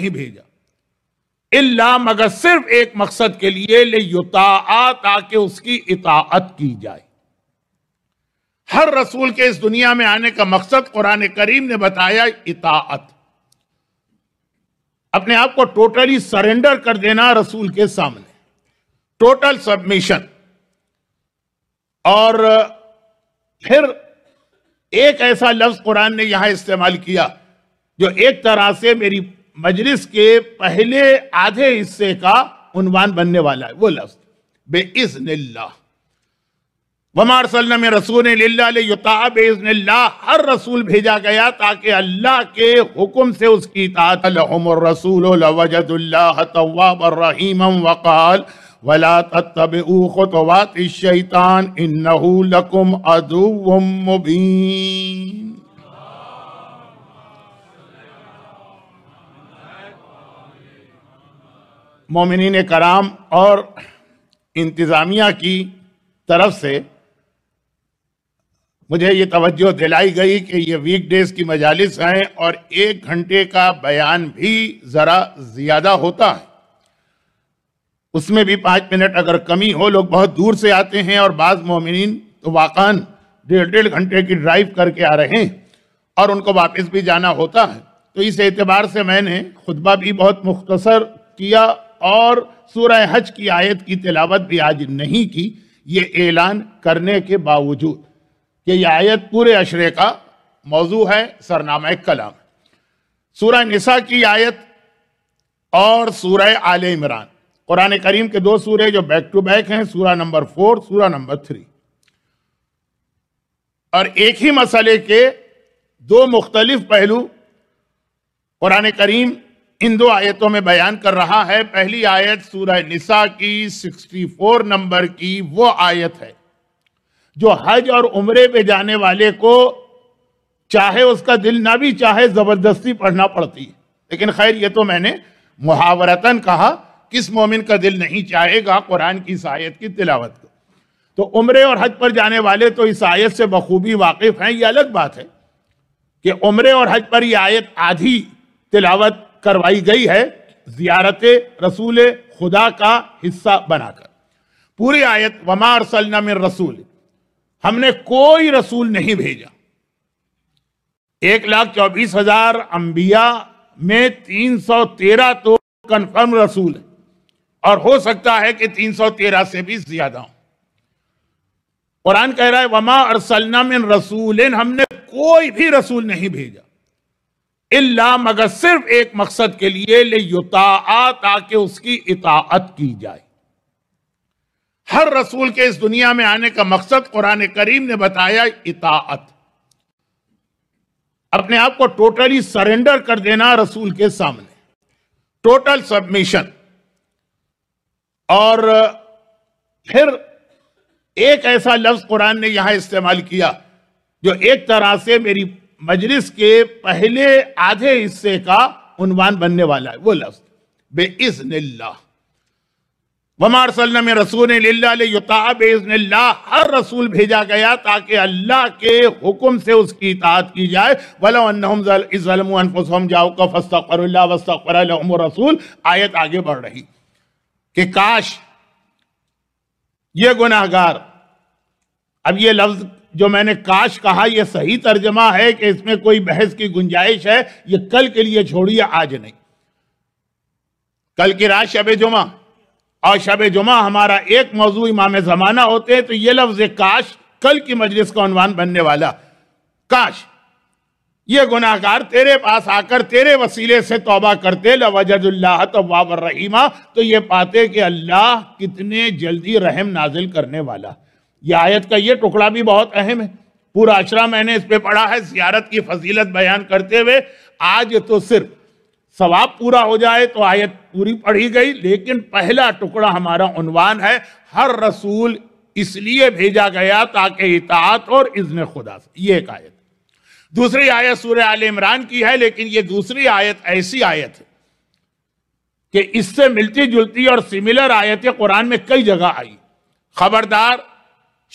नहीं भेजा इल्ला मगर सिर्फ एक मकसद के लिए ले युता ताकि उसकी इताअत की जाए हर रसूल के इस दुनिया में आने का मकसद कुरान करीम ने बताया इताअत अपने आप को टोटली सरेंडर कर देना रसूल के सामने टोटल सबमिशन और फिर एक ऐसा लफ्ज कुरान ने यहां इस्तेमाल किया जो एक तरह से मेरी मजलिस के पहले आधे हिस्से का उनवान बनने वाला है वो लफ्ज बे इज वमार में रसूल हर रसूल भेजा गया ताकि अल्लाह के हुक्म से उसकी इताअत इतात रसूल तवाब रहीम वकाल वला खुतवात शैतान इन्नहु लकुम अदुव मुबीन मोमिन कराम और इंतज़ामिया की तरफ से मुझे ये तवज्जो दिलाई गई कि ये वीक डेज़ की मजालिस हैं और एक घंटे का बयान भी ज़रा ज़्यादा होता है उसमें भी पाँच मिनट अगर कमी हो लोग बहुत दूर से आते हैं और बाज़ मोमिन तो वाकान डेढ़ डेढ़ घंटे की ड्राइव करके आ रहे हैं और उनको वापस भी जाना होता है तो इस एतबार से मैंने खुतबा भी बहुत मुख्तसर किया और सूरह हज की आयत की तिलावत भी आज नहीं की ये ऐलान करने के बावजूद कि यह आयत पूरे अशरे का मौजू है सरनामा कलाम सूरह निसा की आयत और सूरह आल इमरान कुरान करीम के दो सूर्य जो बैक टू बैक हैं सूरह नंबर फोर सूरह नंबर थ्री और एक ही मसले के दो मुख्तलिफ पहलू कुरान करीम इन दो आयतों में बयान कर रहा है पहली आयत सूरह निसा की 64 नंबर की वो आयत है जो हज और उमरे पे जाने वाले को चाहे उसका दिल ना भी चाहे जबरदस्ती पढ़ना पड़ती है लेकिन खैर ये तो मैंने मुहावरतन कहा किस मोमिन का दिल नहीं चाहेगा कुरान की इस आयत की तिलावत को तो उम्रे और हज पर जाने वाले तो इस आयत से बखूबी वाकिफ हैं ये अलग बात है कि उम्रे और हज पर यह आयत आधी तिलावत करवाई गई है जियारत रसूल खुदा का हिस्सा बनाकर पूरी आयत वमार सलना में रसूल हमने कोई रसूल नहीं भेजा एक लाख चौबीस हजार अंबिया में तीन सौ तेरह तो कन्फर्म रसूल है और हो सकता है कि तीन सौ तेरह से भी ज्यादा हो कुरान कह रहा है वमा अरसलना मिन रसूल हमने कोई भी रसूल नहीं भेजा इल्ला मगर सिर्फ एक मकसद के लिए ले युता ताकि उसकी इताअत की जाए हर रसूल के इस दुनिया में आने का मकसद कुरान करीम ने बताया इताअत अपने आप को टोटली सरेंडर कर देना रसूल के सामने टोटल सबमिशन और फिर एक ऐसा लफ्ज कुरान ने यहां इस्तेमाल किया जो एक तरह से मेरी मजलिस के पहले आधे हिस्से का उनवान बनने वाला है वो लफ्ज बे इजन वमार सल्लम रसूल बेजन हर रसूल भेजा गया ताकि अल्लाह के हुक्म से उसकी इतात की जाए वलम जाओ फस्तफर रसूल आयत आगे बढ़ रही कि काश ये गुनाहगार अब ये लफ्ज जो मैंने काश कहा यह सही तर्जमा है कि इसमें कोई बहस की गुंजाइश है ये कल के लिए छोड़िए आज नहीं कल की रात शब जुमा और शब जुमा हमारा एक मौजू इमाम जमाना होते हैं तो यह लफ्ज काश कल की मजलिस का अनवान बनने वाला काश ये गुनाकार तेरे पास आकर तेरे वसीले से तोबा करते लवजल्ला तबाबर रहीमा तो ये पाते कि अल्लाह कितने जल्दी रहम नाजिल करने वाला यह आयत का ये टुकड़ा भी बहुत अहम है पूरा अशरा मैंने इस पे पढ़ा है सियारत की फजीलत बयान करते हुए आज तो सिर्फ सवाब पूरा हो जाए तो आयत पूरी पढ़ी गई लेकिन पहला टुकड़ा हमारा उनवान है हर रसूल इसलिए भेजा गया ताकि इतात और इज्न खुदा से ये एक आयत दूसरी आयत सूर्य आल इमरान की है लेकिन ये दूसरी आयत ऐसी आयत है कि इससे मिलती जुलती और सिमिलर आयतें कुरान में कई जगह आई खबरदार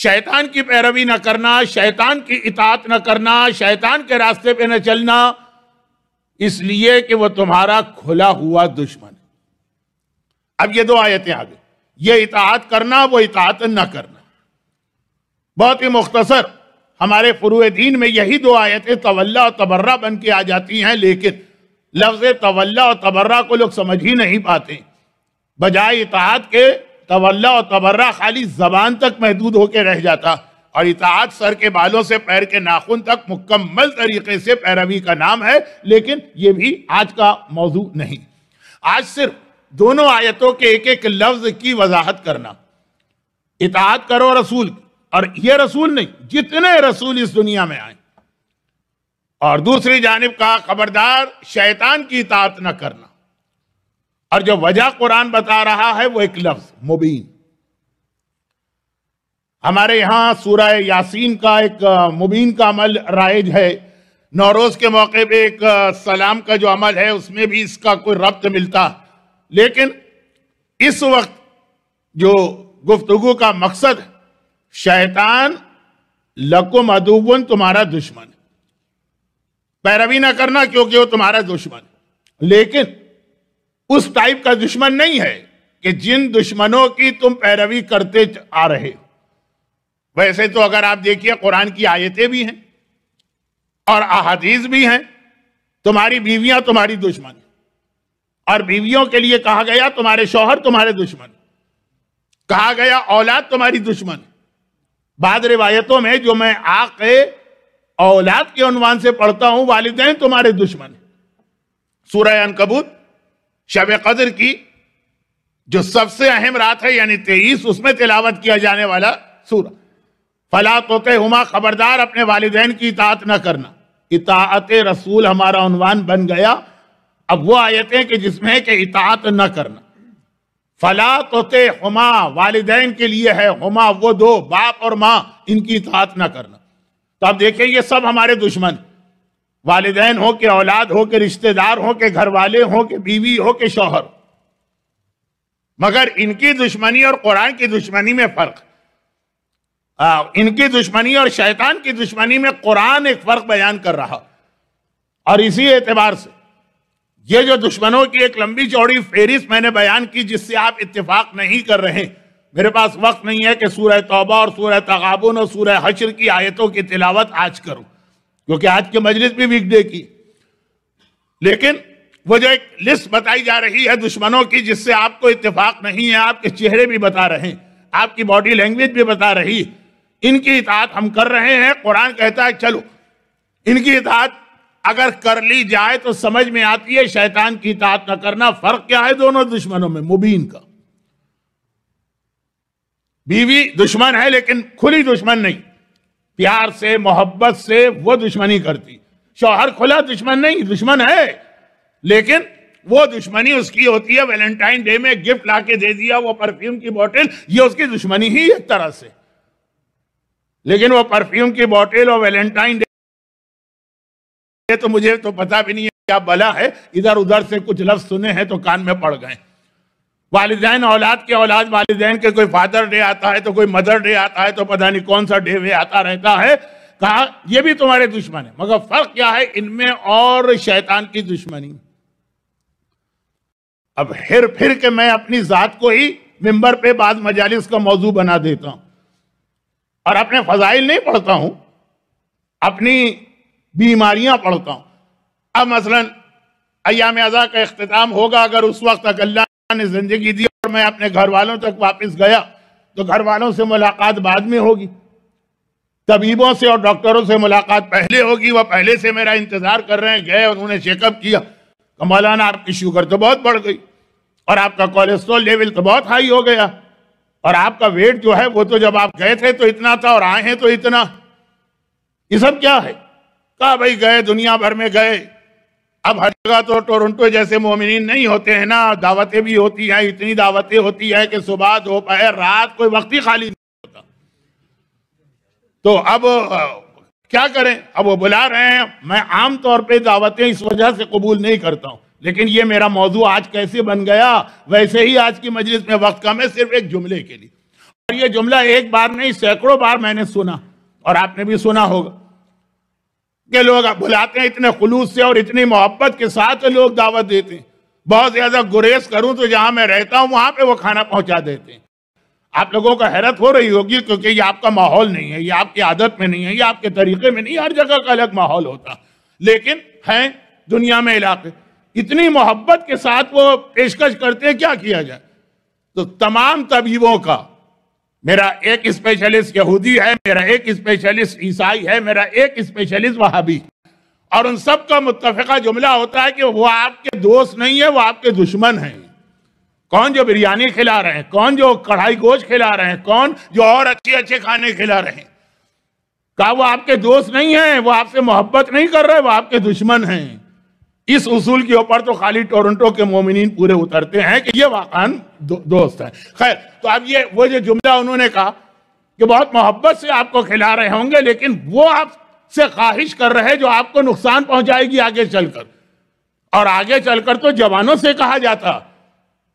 शैतान की पैरवी न करना शैतान की इतात न करना शैतान के रास्ते पे न चलना इसलिए कि वह तुम्हारा खुला हुआ दुश्मन है अब ये दो आयतें आ गई ये इतात करना वो इतात न करना बहुत ही मुख्तसर हमारे फुरु दीन में यही दो आयतें तवल्ला और तबर्रा बन के आ जाती हैं लेकिन लफ्ज तवल्ला और तबर्रा को लोग समझ ही नहीं पाते बजाय इतात के तवल्ला और तबर्रा खाली जबान तक महदूद होकर रह जाता और इतहात सर के बालों से पैर के नाखून तक मुकम्मल तरीके से पैरवी का नाम है लेकिन यह भी आज का मौजू नहीं आज सिर्फ दोनों आयतों के एक एक लफ्ज की वजाहत करना इतात करो रसूल और यह रसूल नहीं जितने रसूल इस दुनिया में आए और दूसरी जानब का खबरदार शैतान की इतात न करना और जो वजह कुरान बता रहा है वो एक लफ्ज मुबीन हमारे यहां सूरह यासीन का एक मुबीन का अमल राइज है नौरोज के मौके पे एक सलाम का जो अमल है उसमें भी इसका कोई रब्त मिलता लेकिन इस वक्त जो गुफ्तगु का मकसद शैतान लकुम अदुबन तुम्हारा दुश्मन पैरवी ना करना क्योंकि वो तुम्हारा दुश्मन लेकिन उस टाइप का दुश्मन नहीं है कि जिन दुश्मनों की तुम पैरवी करते आ रहे हो वैसे तो अगर आप देखिए कुरान की आयतें भी हैं और अहादीस भी हैं तुम्हारी बीवियां तुम्हारी दुश्मन और बीवियों के लिए कहा गया तुम्हारे शौहर तुम्हारे दुश्मन कहा गया औलाद तुम्हारी दुश्मन बाद रिवायतों में जो मैं आके औलाद के अनुमान से पढ़ता हूं वालिदैन तुम्हारे दुश्मन सूर्य अनकबूत शब कदर की जो सबसे अहम रात है यानी तेईस उसमें तिलावत किया जाने वाला सूर फला तो हुमा खबरदार अपने वालदेन की इतात न करना इतात रसूल हमारा उनवान बन गया अब वो आयतें कि जिसमें कि इतात न करना फला तो हुमा वालदेन के लिए है हुमा वो दो बाप और माँ इनकी इतात न करना तो आप देखें ये सब हमारे दुश्मन है वालदेन हो के औलाद हो के रिश्तेदार हो के घर वाले हो के बीवी हो के शौहर मगर इनकी दुश्मनी और कुरान की दुश्मनी में फर्क आ, इनकी दुश्मनी और शैतान की दुश्मनी में कुरान एक फर्क बयान कर रहा और इसी एतबार से ये जो दुश्मनों की एक लंबी चौड़ी फेरिस मैंने बयान की जिससे आप इत्तेफाक नहीं कर रहे मेरे पास वक्त नहीं है कि सूरह तौबा और सूरह तगाबुन और सूरह हशर की आयतों की तिलावत आज करूं क्योंकि आज के मजलिस भी वीकडे की लेकिन वो जो एक लिस्ट बताई जा रही है दुश्मनों की जिससे आपको इत्तेफाक नहीं है आपके चेहरे भी बता रहे हैं आपकी बॉडी लैंग्वेज भी बता रही इनकी इतात हम कर रहे हैं कुरान कहता है चलो इनकी इतात अगर कर ली जाए तो समझ में आती है शैतान की इतात न करना फर्क क्या है दोनों दुश्मनों में मुबीन का बीवी दुश्मन है लेकिन खुली दुश्मन नहीं प्यार से मोहब्बत से वो दुश्मनी करती शौहर खुला दुश्मन नहीं दुश्मन है लेकिन वो दुश्मनी उसकी होती है वैलेंटाइन डे में गिफ्ट लाके दे दिया वो परफ्यूम की बोतल ये उसकी दुश्मनी ही एक तरह से लेकिन वो परफ्यूम की बोतल और वैलेंटाइन डे तो मुझे तो पता भी नहीं है क्या बला है इधर उधर से कुछ लफ्ज सुने हैं तो कान में पड़ गए वालदेन औलाद के औलाद वालदेन के कोई फादर डे आता है तो कोई मदर डे आता है तो पता नहीं कौन सा डे वे आता रहता है कहा यह भी तुम्हारे दुश्मन है मगर फर्क क्या है इनमें और शैतान की दुश्मनी अब हिर फिर के मैं अपनी जात को ही मेंबर पे बाद मजालिस का मौजू बना देता हूं और अपने फजाइल नहीं पढ़ता हूं अपनी बीमारियां पढ़ता हूं अब मसलन अयाम अजा का अख्ताम होगा अगर उस वक्त अकल्ला ने जिंदगी दी और मैं अपने घर वालों तक वापस गया तो घर वालों से मुलाकात बाद में होगी तबीबों से और डॉक्टरों से मुलाकात पहले होगी वह पहले से मेरा इंतजार कर रहे हैं गए उन्होंने चेकअप किया तो मौलाना आपकी शुगर तो बहुत बढ़ गई और आपका कोलेस्ट्रॉल लेवल तो बहुत हाई हो गया और आपका वेट जो है वो तो जब आप गए थे तो इतना था और आए हैं तो इतना ये सब क्या है कहा भाई गए दुनिया भर में गए अब हर जगह तो टोरंटो जैसे मोमिन नहीं होते हैं ना दावतें भी होती हैं इतनी दावतें होती हैं कि सुबह दोपहर रात कोई वक्त ही खाली नहीं होता तो अब क्या करें अब वो बुला रहे हैं मैं आम तौर पे दावतें इस वजह से कबूल नहीं करता हूं लेकिन ये मेरा मौजू आज कैसे बन गया वैसे ही आज की मजलिस में वक्त कम है सिर्फ एक जुमले के लिए और ये जुमला एक बार नहीं सैकड़ों बार मैंने सुना और आपने भी सुना होगा के लोग बुलाते हैं इतने खलूस से और इतनी मोहब्बत के साथ लोग दावत देते हैं बहुत ज्यादा गुरेज करूं तो जहां मैं रहता हूं वहां पे वो खाना पहुंचा देते हैं आप लोगों को हैरत हो रही होगी क्योंकि ये आपका माहौल नहीं है ये आपकी आदत में नहीं है ये आपके तरीके में नहीं हर जगह का अलग माहौल होता लेकिन है दुनिया में इलाके इतनी मोहब्बत के साथ वो पेशकश करते हैं क्या किया जाए तो तमाम तबीबों का मेरा एक स्पेशलिस्ट यहूदी है मेरा एक स्पेशलिस्ट ईसाई है मेरा एक स्पेशलिस्ट वहाबी और उन सब का मुतफ़ा जुमला होता है कि वो आपके दोस्त नहीं है वो आपके दुश्मन हैं कौन जो बिरयानी खिला रहे हैं कौन जो कढ़ाई गोश खिला रहे हैं कौन जो और अच्छे अच्छे खाने खिला रहे हैं कहा वो आपके दोस्त नहीं है वो आपसे मोहब्बत नहीं कर रहे वो आपके दुश्मन हैं इस उसूल के ऊपर तो खाली टोरंटो के मोमिन पूरे उतरते हैं कि ये वाकान दो, दोस्त है खैर तो अब ये वो जो जुमला उन्होंने कहा कि बहुत मोहब्बत से आपको खिला रहे होंगे लेकिन वो आपसे ख्वाहिश कर रहे जो आपको नुकसान पहुंचाएगी आगे चलकर और आगे चलकर तो जवानों से कहा जाता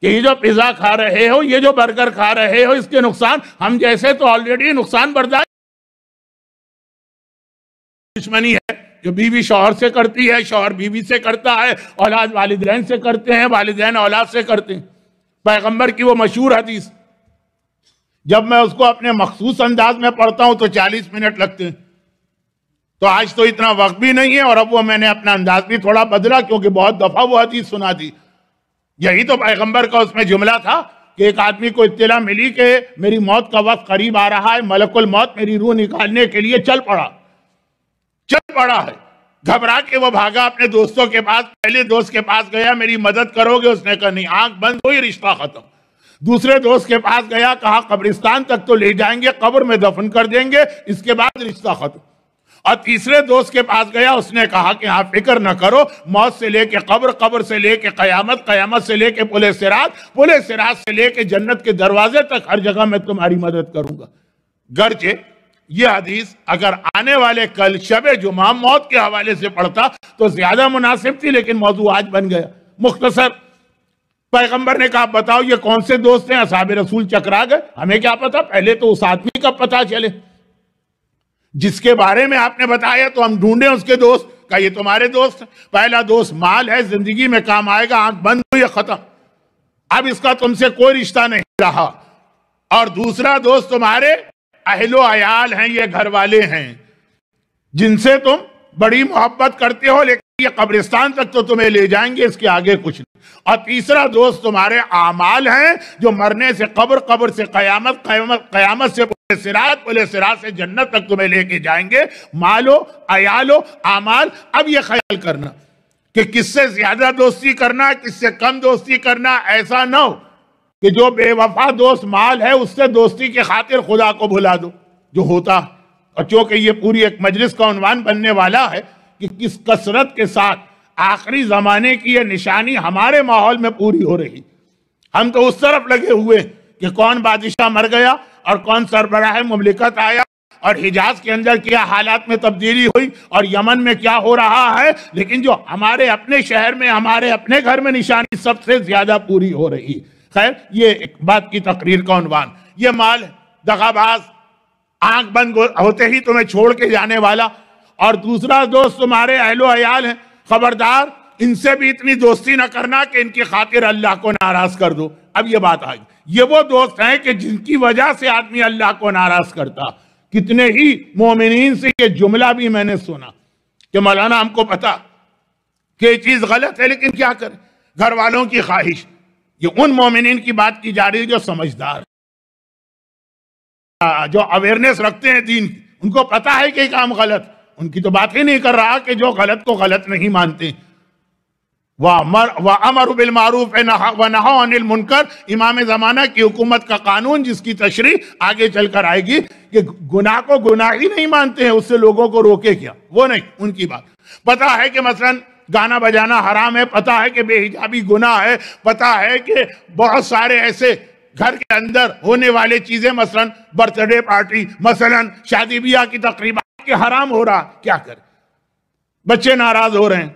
कि ये जो पिज्जा खा रहे हो ये जो बर्गर खा रहे हो इसके नुकसान हम जैसे तो ऑलरेडी नुकसान बर्दाश्त दुश्मनी है जो बीवी शोहर से करती है शोहर बीवी से करता है औलाद वालदेन से करते हैं वालदेन औलाद से करते हैं पैगम्बर की वो मशहूर हदीस जब मैं उसको अपने मखसूस अंदाज में पढ़ता हूँ तो चालीस मिनट लगते हैं तो आज तो इतना वक्त भी नहीं है और अब वो मैंने अपना अंदाज भी थोड़ा बदला क्योंकि बहुत दफा वो हदीस सुना दी यही तो पैगम्बर का उसमें जुमला था कि एक आदमी को इत्तला मिली कि मेरी मौत का वक्त करीब आ रहा है मलकुल मौत मेरी रूह निकालने के लिए चल पड़ा चल पड़ा है घबरा के वो भागा अपने दोस्तों के पास पहले दोस्त के पास गया मेरी मदद करोगे उसने कहा नहीं आंख बंद हुई रिश्ता खत्म दूसरे दोस्त के पास गया कहा कब्रिस्तान तक तो ले जाएंगे कब्र में दफन कर देंगे इसके बाद रिश्ता खत्म और तीसरे दोस्त के पास गया उसने कहा कि हाँ फिक्र न करो मौत से लेके कब्र कब्र से लेके कयामत कयामत से लेके पुलिस सिराज पुलिस सिराज से लेके जन्नत के दरवाजे तक हर जगह मैं तुम्हारी मदद करूंगा गर्जे यह हदीस अगर आने वाले कल शब जुमा मौत के हवाले से पढ़ता तो ज्यादा मुनासिब थी लेकिन मौजू आज बन गया मुख्तसर पैगंबर ने कहा बताओ ये कौन से दोस्त हैं असाब रसूल चकरा गए हमें क्या पता पहले तो उस आदमी का पता चले जिसके बारे में आपने बताया तो हम ढूंढे उसके दोस्त का ये तुम्हारे दोस्त पहला दोस्त माल है जिंदगी में काम आएगा आंख बंद या खत्म अब इसका तुमसे कोई रिश्ता नहीं रहा और दूसरा दोस्त तुम्हारे अहलो अयाल हैं ये घर वाले हैं जिनसे तुम बड़ी मोहब्बत करते हो लेकिन ये कब्रिस्तान तक तो तुम्हें ले जाएंगे इसके आगे कुछ नहीं और तीसरा दोस्त तुम्हारे आमाल हैं जो मरने से कब्र कब्र से कयामत कयामत कयामत से सिरात बोले सिरात से जन्नत तक तुम्हें लेके जाएंगे मालो अयालो आमाल अब ये ख्याल करना कि किससे ज्यादा दोस्ती करना किससे कम दोस्ती करना ऐसा ना हो कि जो बेवफा दोस्त माल है उससे दोस्ती के खातिर खुदा को भुला दो जो होता और चूंकि ये पूरी एक मजलिस का उनवान बनने वाला है कि किस कसरत के साथ आखिरी जमाने की यह निशानी हमारे माहौल में पूरी हो रही हम तो उस तरफ लगे हुए कि कौन बादशाह मर गया और कौन सरबराह ममलिकत आया और हिजाज के अंदर क्या हालात में तब्दीली हुई और यमन में क्या हो रहा है लेकिन जो हमारे अपने शहर में हमारे अपने घर में निशानी सबसे ज्यादा पूरी हो रही है खैर ये एक बात की तकरीर का उनवान ये माल दगाबाज आंख बंद होते ही तुम्हें छोड़ के जाने वाला और दूसरा दोस्त तुम्हारे अहलो अयाल है खबरदार इनसे भी इतनी दोस्ती ना करना कि इनकी खातिर अल्लाह को नाराज कर दो अब ये बात आ गई ये वो दोस्त हैं कि जिनकी वजह से आदमी अल्लाह को नाराज करता कितने ही मोमिन से ये जुमला भी मैंने सुना कि मौलाना हमको पता कि ये चीज गलत है लेकिन क्या करें घर वालों की ख्वाहिश ये उन मोमिन की बात की जा रही है जो समझदार जो अवेयरनेस रखते हैं दीन उनको पता है कि काम गलत उनकी तो बात ही नहीं कर रहा कि जो गलत को गलत नहीं मानते अमर बिल मारूफ व नहा अनिल मुनकर इमाम जमाना की हुकूमत का कानून जिसकी तशरी आगे चलकर आएगी कि गुनाह को गुनाह ही नहीं मानते हैं उससे लोगों को रोके क्या वो नहीं उनकी बात पता है कि मसलन गाना बजाना हराम है पता है कि बेहिजाबी गुना है पता है कि बहुत सारे ऐसे घर के अंदर होने वाले चीजें मसलन बर्थडे पार्टी मसलन शादी ब्याह की तकरीबा के हराम हो रहा क्या कर बच्चे नाराज हो रहे हैं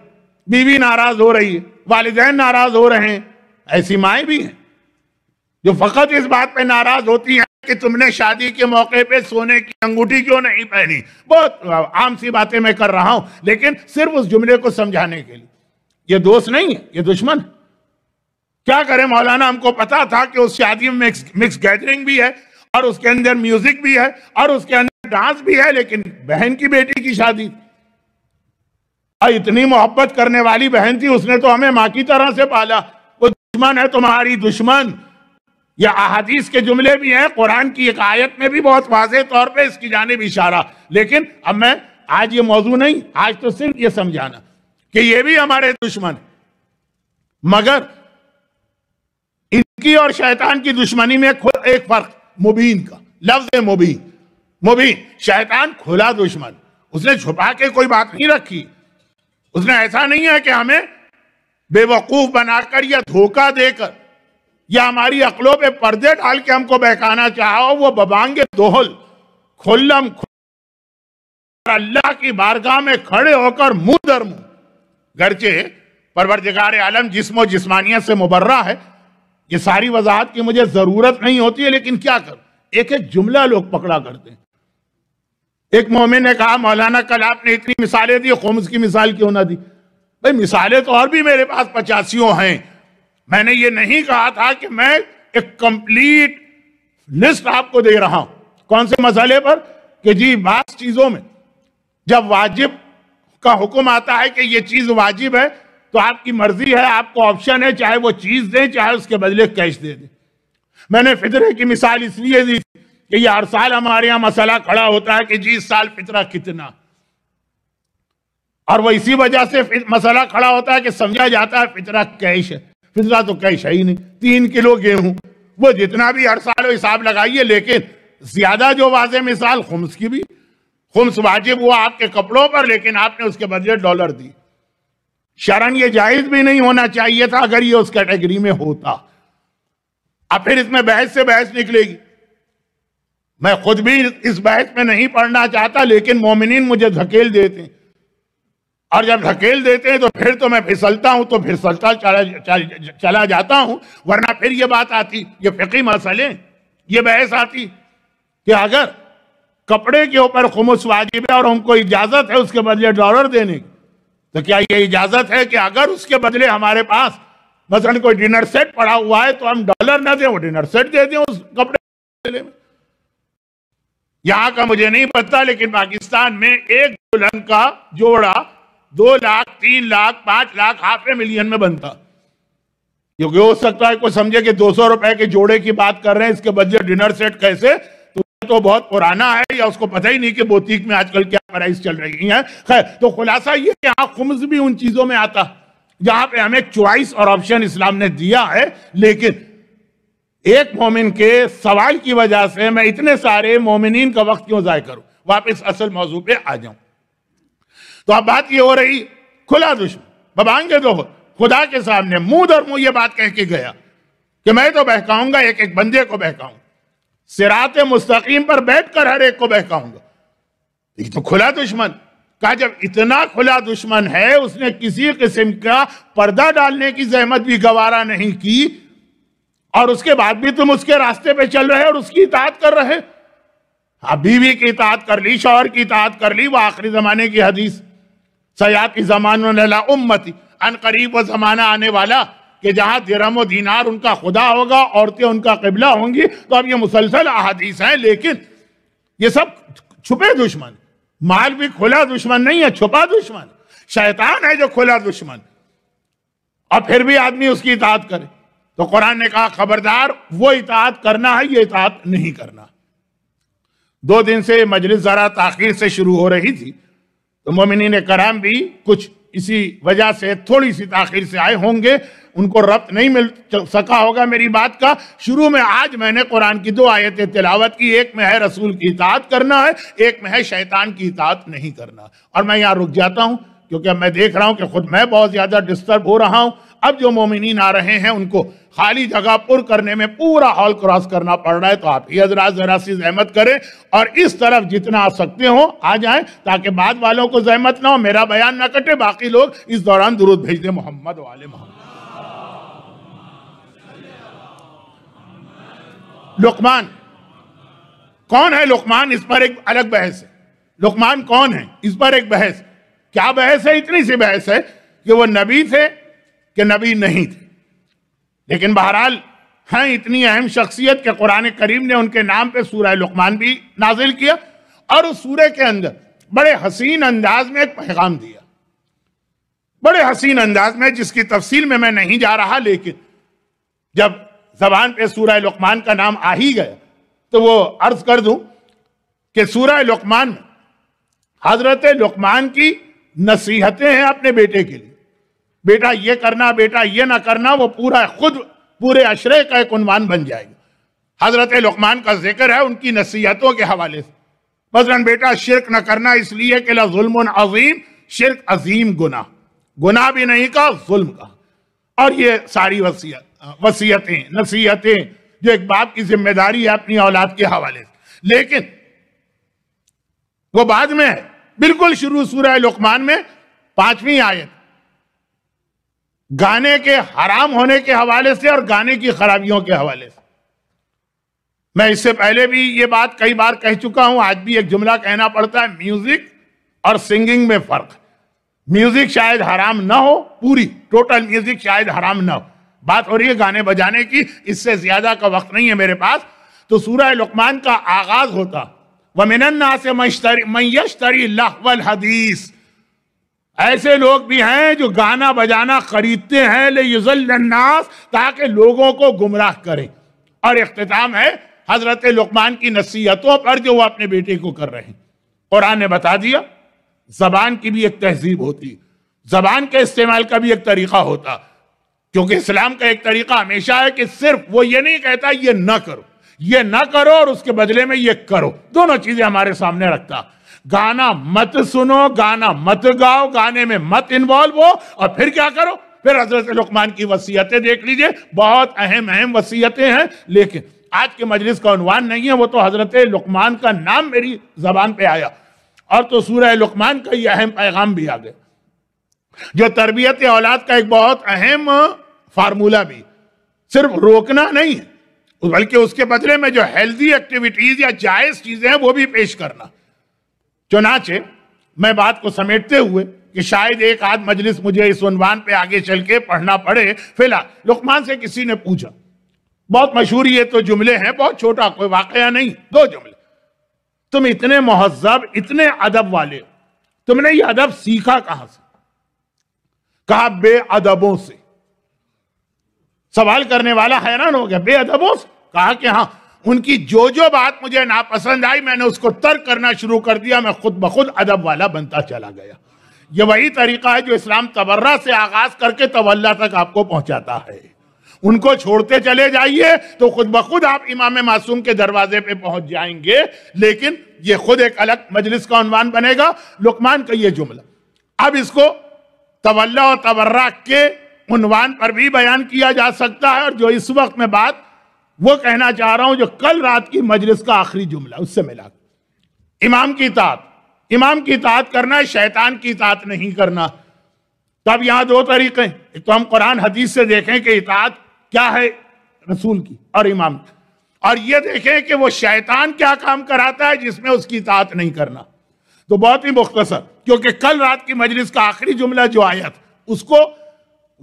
बीवी नाराज हो रही है वालदेन नाराज हो रहे हैं ऐसी माएं भी हैं जो फकत इस बात पे नाराज होती हैं कि तुमने शादी के मौके पे सोने की अंगूठी क्यों नहीं पहनी बहुत आम सी बातें मैं कर रहा हूं लेकिन सिर्फ उस जुमले को समझाने के लिए ये दोस्त नहीं है ये दुश्मन क्या करें मौलाना हमको पता था कि उस शादी में मिक्स, मिक्स गैदरिंग भी है और उसके अंदर म्यूजिक भी है और उसके अंदर डांस भी है लेकिन बहन की बेटी की शादी और इतनी मोहब्बत करने वाली बहन थी उसने तो हमें माँ की तरह से पाला वो दुश्मन है तुम्हारी दुश्मन या अहादीस के जुमले भी हैं कुरान की एक आयत में भी बहुत वाजे तौर पर इसकी जानब इशारा लेकिन अब मैं आज ये मौजू नहीं आज तो सिर्फ ये समझाना कि ये भी हमारे दुश्मन मगर इनकी और शैतान की दुश्मनी में एक फर्क मुबीन का लफ्ज है मुबीन मुबीन शैतान खुला दुश्मन उसने छुपा के कोई बात नहीं रखी उसने ऐसा नहीं है कि हमें बेवकूफ बनाकर या धोखा देकर या हमारी अकलों पे पर्दे डाल के हमको बहकाना चाहो वो बबांगे दोहल खुल्लम अल्लाह की बारगाह में खड़े होकर मुंह दर मुंह गर्चे परवरदिगार आलम जिसमो जिस्मानियत से मुबर्रा है ये सारी वजाहत की मुझे जरूरत नहीं होती है लेकिन क्या कर एक एक जुमला लोग पकड़ा करते हैं एक मोमिन ने कहा मौलाना कल आपने इतनी मिसालें दी खुम्स की मिसाल क्यों ना दी भाई मिसालें तो और भी मेरे पास पचासियों हैं मैंने ये नहीं कहा था कि मैं एक कंप्लीट लिस्ट आपको दे रहा हूं कौन से मसले पर कि जी बास चीजों में जब वाजिब का हुक्म आता है कि ये चीज वाजिब है तो आपकी मर्जी है आपको ऑप्शन है चाहे वो चीज दें चाहे उसके बदले कैश दे दें मैंने फितरे की मिसाल इसलिए दी कि ये हर साल हमारे यहां मसला खड़ा होता है कि जी इस साल फितरा कितना और वो इसी वजह से मसला खड़ा होता है कि समझा जाता है फितरा कैश है फिजला तो कई सही नहीं तीन किलो गेहूं वो जितना भी हर साल हिसाब लगाइए लेकिन ज्यादा जो वाजे मिसाल खुम्स की भी खुम्स वाजिब हुआ आपके कपड़ों पर लेकिन आपने उसके बदले डॉलर दी शरण ये जायज भी नहीं होना चाहिए था अगर ये उस कैटेगरी में होता अब फिर इसमें बहस से बहस निकलेगी मैं खुद भी इस बहस में नहीं पढ़ना चाहता लेकिन मोमिन मुझे धकेल देते हैं और जब धकेल देते हैं तो फिर तो मैं फिसलता हूं तो फिसलता चला, चला, चला जाता हूं वरना फिर ये बात आती ये फिकी मसले ये बहस आती कि अगर कपड़े के ऊपर खुमस वाजिब है और हमको इजाजत है उसके बदले डॉलर देने की तो क्या ये इजाजत है कि अगर उसके बदले हमारे पास मसलन कोई डिनर सेट पड़ा हुआ है तो हम डॉलर ना दें वो डिनर सेट दे दें उस कपड़े में यहां का मुझे नहीं पता लेकिन पाकिस्तान में एक दुल्हन का जोड़ा दो लाख तीन लाख पांच लाख हाफ ए मिलियन में बनता क्योंकि हो सकता है कोई समझे कि दो सौ रुपए के जोड़े की बात कर रहे हैं इसके बदले डिनर सेट कैसे तो, तो बहुत पुराना है या उसको पता ही नहीं कि बोतीक में आजकल क्या प्राइस चल रही है खैर तो खुलासा ये यहाँ खुम्स भी उन चीजों में आता जहां पे हमें च्वाइस और ऑप्शन इस्लाम ने दिया है लेकिन एक मोमिन के सवाल की वजह से मैं इतने सारे मोमिन का वक्त क्यों जाय करूं वापस असल मौजू पे आ जाऊं तो अब बात ये हो रही खुला दुश्मन बबांगे दो खुदा के सामने मुंह दर मुंह ये बात कह के गया कि मैं तो बहकाऊंगा एक एक बंदे को बहकाऊंगा सिरात मुस्तकीम पर बैठकर हर एक को बहकाऊंगा ये तो खुला दुश्मन का जब इतना खुला दुश्मन है उसने किसी किस्म का पर्दा डालने की जहमत भी गवारा नहीं की और उसके बाद भी तुम उसके रास्ते पे चल रहे और उसकी इतात कर रहे अभी हाँ, बीवी की इतात कर ली शौहर की इतात कर ली वो आखिरी जमाने की हदीस सयाती जमान उम्मत अन करीब व जमाना आने वाला कि जहाँ दिरम व दीनार उनका खुदा होगा औरतें उनका कबला होंगी तो अब ये मुसलसल अहादीस हैं लेकिन ये सब छुपे दुश्मन माल भी खुला दुश्मन नहीं है छुपा दुश्मन शैतान है जो खुला दुश्मन और फिर भी आदमी उसकी इतात करे तो कुरान ने कहा खबरदार वो इतात करना है ये इताद नहीं करना दो दिन से मजलिस जरा ताखिर से शुरू हो रही थी तो मोमिन कराम भी कुछ इसी वजह से थोड़ी सी ताखिर से आए होंगे उनको रब्त नहीं मिल सका होगा मेरी बात का शुरू में आज मैंने कुरान की दो आयतें तिलावत की एक में है रसूल की इतात करना है एक में है शैतान की इतात नहीं करना और मैं यहाँ रुक जाता हूँ क्योंकि अब मैं देख रहा हूँ कि खुद मैं बहुत ज़्यादा डिस्टर्ब हो रहा हूँ अब जो मोमिन आ रहे हैं उनको खाली जगह पुर करने में पूरा हॉल क्रॉस करना पड़ रहा है तो आप ये जरा सी जहमत करें और इस तरफ जितना आप सकते हो आ जाए ताकि बाद वालों को जहमत ना हो मेरा बयान ना कटे बाकी लोग इस दौरान दुरुद भेज दें मोहम्मद वाले मोहम्मद लुकमान कौन है लुकमान इस पर एक अलग बहस है लुकमान कौन है इस पर एक बहस क्या बहस है इतनी सी बहस है कि वो नबी थे कि नबी नहीं थे लेकिन बहरहाल हैं हाँ, इतनी अहम शख्सियत के कुरान करीम ने उनके नाम पे सूरह लुकमान भी नाजिल किया और उस सूर्य के अंदर बड़े हसीन अंदाज में एक पैगाम दिया बड़े हसीन अंदाज में जिसकी तफसील में मैं नहीं जा रहा लेकिन जब जबान पे सूर्य लुकमान का नाम आ ही गया तो वो अर्ज कर दूं कि सूर्य लुकमान में हजरत लुकमान की नसीहतें हैं अपने बेटे के लिए बेटा ये करना बेटा ये ना करना वो पूरा खुद पूरे अशरे का एक उनवान बन जाएगा हजरत लकमान का जिक्र है उनकी नसीहतों के हवाले से मसलन बेटा शिरक न करना इसलिए कि जुल्म अजीम शिरक अजीम गुना गुना भी नहीं का जुल्म का और ये सारी वसीयत वसीयतें नसीहतें जो एक बाप की जिम्मेदारी है अपनी औलाद के हवाले से लेकिन वो बाद में है बिल्कुल शुरू सूरह लुकमान में पांचवी आयत गाने के हराम होने के हवाले से और गाने की खराबियों के हवाले से मैं इससे पहले भी ये बात कई बार कह चुका हूं आज भी एक जुमला कहना पड़ता है म्यूजिक और सिंगिंग में फर्क म्यूजिक शायद हराम ना हो पूरी टोटल म्यूजिक शायद हराम ना हो बात हो रही है गाने बजाने की इससे ज्यादा का वक्त नहीं है मेरे पास तो सूरह लुकमान का आगाज होता वमिन से मैयश तरी हदीस ऐसे लोग भी हैं जो गाना बजाना खरीदते हैं ले युजलनास ताकि लोगों को गुमराह करें और अख्ताम है हजरत लुकमान की नसीहतों पर जो वो अपने बेटे को कर रहे हैं कुरान ने बता दिया जबान की भी एक तहजीब होती जबान के इस्तेमाल का भी एक तरीका होता क्योंकि इस्लाम का एक तरीका हमेशा है कि सिर्फ वो ये नहीं कहता ये ना करो ये ना करो और उसके बदले में ये करो दोनों चीजें हमारे सामने रखता गाना मत सुनो गाना मत गाओ गाने में मत इन्वॉल्व हो और फिर क्या करो फिर हजरत लुकमान की वसीयतें देख लीजिए बहुत अहम अहम वसीयतें हैं लेकिन आज के मजलिस का अनवान नहीं है वो तो हजरत लुकमान का नाम मेरी जबान पे आया और तो सूर्य लुकमान का ये अहम पैगाम भी आ गया जो तरबियत औलाद का एक बहुत अहम फार्मूला भी सिर्फ रोकना नहीं है बल्कि उसके बदले में जो हेल्दी एक्टिविटीज या जायज चीजें हैं वो भी पेश करना चुनाचे मैं बात को समेटते हुए कि शायद एक आध मजलिस मुझे इस उनवान पे आगे चल के पढ़ना पड़े फिलहाल लुकमान से किसी ने पूछा बहुत मशहूर ये तो जुमले हैं बहुत छोटा कोई वाकया नहीं दो जुमले तुम इतने महजब इतने अदब वाले तुमने ये अदब सीखा कहां से कहा बेअदबों से सवाल करने वाला हैरान हो गया बेअदबों से कहा कि हाँ उनकी जो जो बात मुझे नापसंद आई मैंने उसको तर्क करना शुरू कर दिया मैं खुद ब खुद अदब वाला बनता चला गया ये वही तरीका है जो इस्लाम तबर्रा से आगाज करके तवल्ला तक आपको पहुंचाता है उनको छोड़ते चले जाइए तो खुद ब खुद आप इमाम मासूम के दरवाजे पे पहुंच जाएंगे लेकिन ये खुद एक अलग मजलिस का अनुमान बनेगा लुकमान का ये जुमला अब इसको तवल्ला और तबर्रा के उनवान पर भी बयान किया जा सकता है और जो इस वक्त में बात वो कहना चाह रहा हूं जो कल रात की मजलिस का आखिरी जुमला उससे मिला इमाम की तात इमाम की तात करना शैतान की तात नहीं करना तो अब यहां दो तरीके एक तो हम कुरान हदीस से देखें कि इतात क्या है रसूल की और इमाम की और ये देखें कि वो शैतान क्या काम कराता है जिसमें उसकी इतात नहीं करना तो बहुत ही मुख्तसर क्योंकि कल रात की मजलिस का आखिरी जुमला जो आया था उसको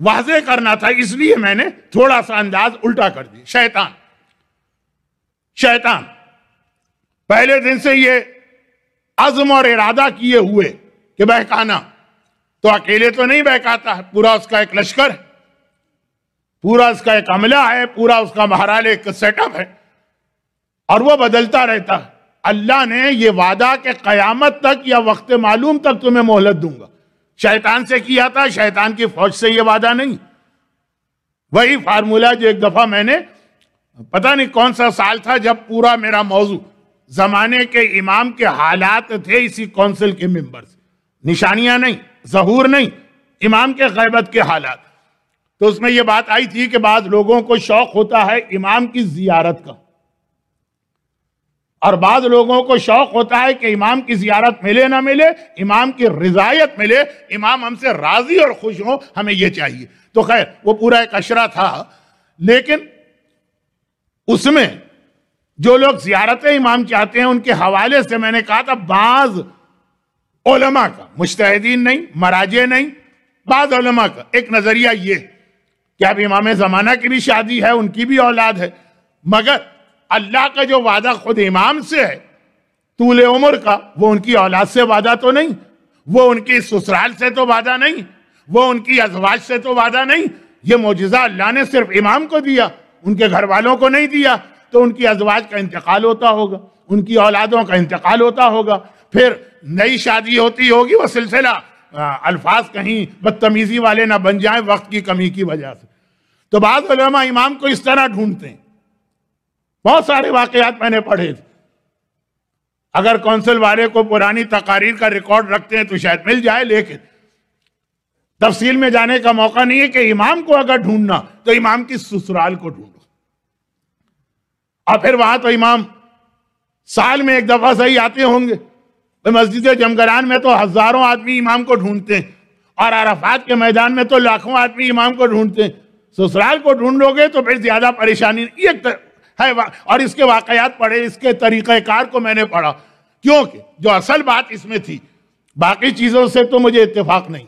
वाजे करना था इसलिए मैंने थोड़ा सा अंदाज उल्टा कर दिया शैतान शैतान पहले दिन से ये अजम और इरादा किए हुए कि बहकाना तो अकेले तो नहीं बहकाता है पूरा उसका एक लश्कर है पूरा उसका एक अमला है पूरा उसका महाराज एक सेटअप है और वो बदलता रहता है अल्लाह ने ये वादा के कयामत तक या वक्त मालूम तक तुम्हें मोहलत दूंगा शैतान से किया था शैतान की फौज से ये वादा नहीं वही फार्मूला जो एक दफा मैंने पता नहीं कौन सा साल था जब पूरा मेरा मौजू जमाने के इमाम के हालात थे इसी कौंसिल के मेंबर्स निशानियां नहीं जहूर नहीं इमाम के गैबत के हालात तो उसमें यह बात आई थी कि बाद लोगों को शौक होता है इमाम की जियारत का और बाद लोगों को शौक होता है कि इमाम की जियारत मिले ना मिले इमाम की रिजायत मिले इमाम हमसे राजी और खुश हो हमें यह चाहिए तो खैर वो पूरा एक अशरा था लेकिन उसमें जो लोग जियारत इमाम चाहते हैं उनके हवाले से मैंने कहा था बाज ओलमा का मुश्तन नहीं मराजे नहीं बाज ओलमा का एक नजरिया ये कि अब इमाम जमाना की भी शादी है उनकी भी औलाद है मगर अल्लाह का जो वादा खुद इमाम से है तूल उम्र का वो उनकी औलाद से वादा तो नहीं वो उनकी ससुराल से तो वादा नहीं वो उनकी अजवाज से तो वादा नहीं ये मुजजा अल्लाह ने सिर्फ इमाम को दिया उनके घर वालों को नहीं दिया तो उनकी अजवाज का इंतकाल होता होगा उनकी औलादों का इंतकाल होता होगा फिर नई शादी होती होगी वह सिलसिला अल्फाज कहीं बदतमीजी वाले ना बन जाए वक्त की कमी की वजह से तो बाद इमाम को इस तरह ढूंढते हैं बहुत सारे वाकयात मैंने पढ़े थे अगर कौंसिल वाले को पुरानी तकारीर का रिकॉर्ड रखते हैं तो शायद मिल जाए लेकिन तफसील में जाने का मौका नहीं है कि इमाम को अगर ढूंढना तो इमाम की ससुराल को ढूंढ और फिर वहां तो इमाम साल में एक दफा सही आते होंगे तो मस्जिद जमगरान में तो हजारों आदमी इमाम को ढूंढते हैं और अराफात के मैदान में तो लाखों आदमी इमाम को ढूंढते हैं ससुराल को ढूंढोगे तो फिर ज्यादा परेशानी ये है और इसके वाकयात पढ़े इसके तरीक़ाकार को मैंने पढ़ा क्योंकि जो असल बात इसमें थी बाकी चीज़ों से तो मुझे इतफाक नहीं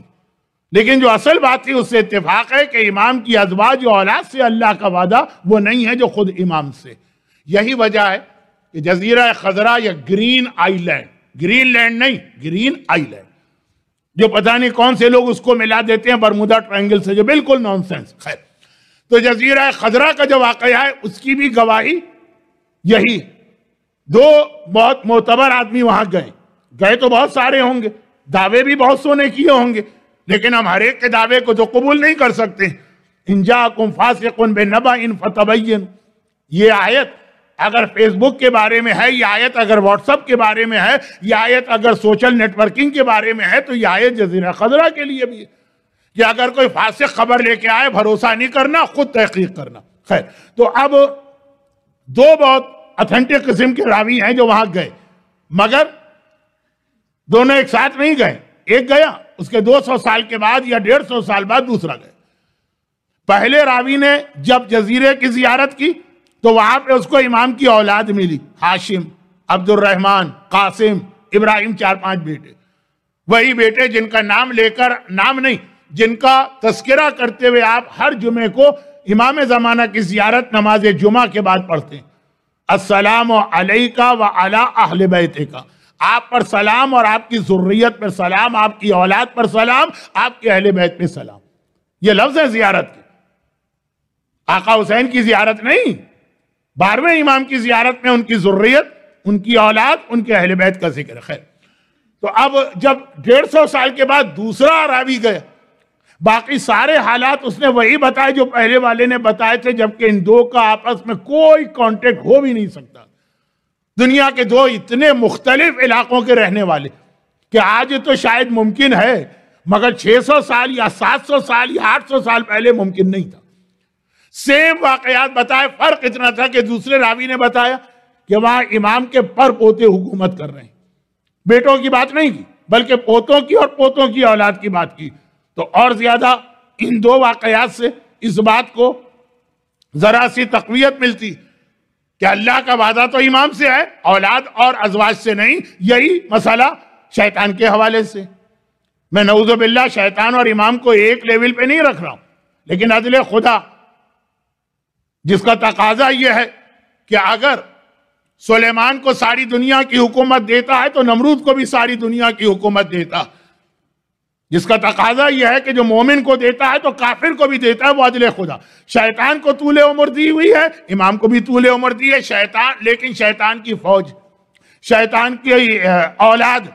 लेकिन जो असल बात थी उससे इतफाक है कि इमाम की अजवाज औलाद से अल्लाह का वादा वो नहीं है जो खुद इमाम से यही वजह है कि जजीरा खजरा या ग्रीन आईलैंड ग्रीन लैंड नहीं ग्रीन आईलैंड जो पता नहीं कौन से लोग उसको मिला देते हैं बरमुदा ट्रायंगल से जो बिल्कुल नॉनसेंस खैर तो जजीरा खजरा का जो वाकया है उसकी भी गवाही यही दो बहुत मोतबर आदमी वहां गए गए तो बहुत सारे होंगे दावे भी बहुत सोने किए होंगे लेकिन हम हरेक के दावे को तो कबूल नहीं कर सकते इंजा कुम फासिकुन बे नबा इन फतबैन ये आयत अगर फेसबुक के बारे में है या आयत अगर व्हाट्सअप के बारे में है या आयत अगर सोशल नेटवर्किंग के बारे में है तो यह आयत जजीरा खजरा के लिए भी है या अगर कोई फासिक खबर लेके आए भरोसा नहीं करना खुद तहकीक करना खैर तो अब दो बहुत अथेंटिक किस्म के रावी हैं जो वहां गए मगर दोनों एक साथ नहीं गए एक गया उसके 200 साल के बाद या 150 साल बाद दूसरा गए पहले रावी ने जब जजीरे की जियारत की तो वहां पे उसको इमाम की औलाद मिली हाशिम अब्दुलरहमान कासिम इब्राहिम चार पांच बेटे वही बेटे जिनका नाम लेकर नाम नहीं जिनका तस्करा करते हुए आप हर जुमे को इमाम जमाना की जियारत नमाज जुमा के बाद पढ़ते हैं असलाम का व अला अहल बैते का आप पर सलाम और आपकी जरूरीत पर सलाम आपकी औलाद पर सलाम आपके अहल बैत पर सलाम ये लफ्ज है जियारत के आका हुसैन की जियारत नहीं बारहवें इमाम की जियारत में उनकी जरूरीत उनकी औलाद उनके अहल बैत का जिक्र है तो अब जब डेढ़ सौ साल के बाद दूसरा रावी गया बाकी सारे हालात उसने वही बताए जो पहले वाले ने बताए थे जबकि इन दो का आपस में कोई कांटेक्ट हो भी नहीं सकता दुनिया के दो इतने मुख्तलिफ इलाकों के रहने वाले कि आज तो शायद मुमकिन है मगर 600 साल या 700 साल या 800 साल पहले मुमकिन नहीं था सेम वाकयात बताए फर्क इतना था कि दूसरे रावी ने बताया कि वहां इमाम के पर पोते हुकूमत कर रहे हैं बेटों की बात नहीं की बल्कि पोतों की और पोतों की औलाद की बात की तो और ज्यादा इन दो वाकयात से इस बात को जरा सी तकवीत मिलती कि अल्लाह का वादा तो इमाम से है औलाद और अजवाज से नहीं यही मसाला शैतान के हवाले से मैं नवजबिल्ला शैतान और इमाम को एक लेवल पे नहीं रख रहा हूं लेकिन अदले खुदा जिसका तकाजा यह है कि अगर सुलेमान को सारी दुनिया की हुकूमत देता है तो नमरूद को भी सारी दुनिया की हुकूमत देता जिसका तकाजा यह है कि जो मोमिन को देता है तो काफिर को भी देता है वो खुदा शैतान को तूले उम्र दी हुई है इमाम को भी तूले उम्र दी है शैतान लेकिन शैतान की फौज शैतान की औलाद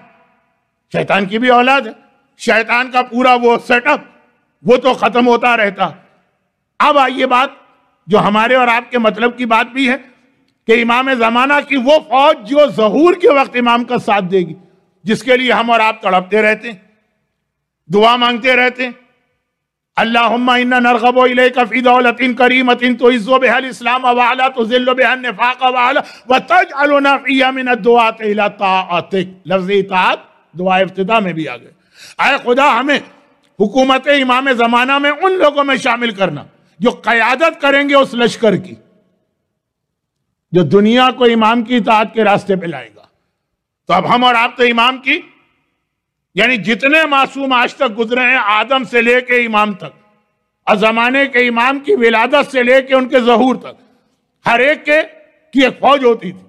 शैतान की भी औलाद शैतान का पूरा वो सेटअप वो तो खत्म होता रहता अब आइए बात जो हमारे और आपके मतलब की बात भी है कि इमाम जमाना की वो फौज जो जहूर के वक्त इमाम का साथ देगी जिसके लिए हम और आप तड़पते रहते दुआ मांगते रहते हैं अल्लाह नरगबो कफी करीम तो इज़ो बेहल इस्लाम अवाला नफाक दुआ इब्तदा में भी आ गए अरे खुदा हमें हुकूमत इमाम ज़माना में उन लोगों में शामिल करना जो कयादत करेंगे उस लश्कर की जो दुनिया को इमाम की इतात के रास्ते पे लाएगा तो अब हम और आप तो इमाम की यानी जितने मासूम आज तक गुजरे हैं आदम से लेके इमाम तक और जमाने के इमाम की विलादत से लेके उनके जहूर तक हर एक के की एक फौज होती थी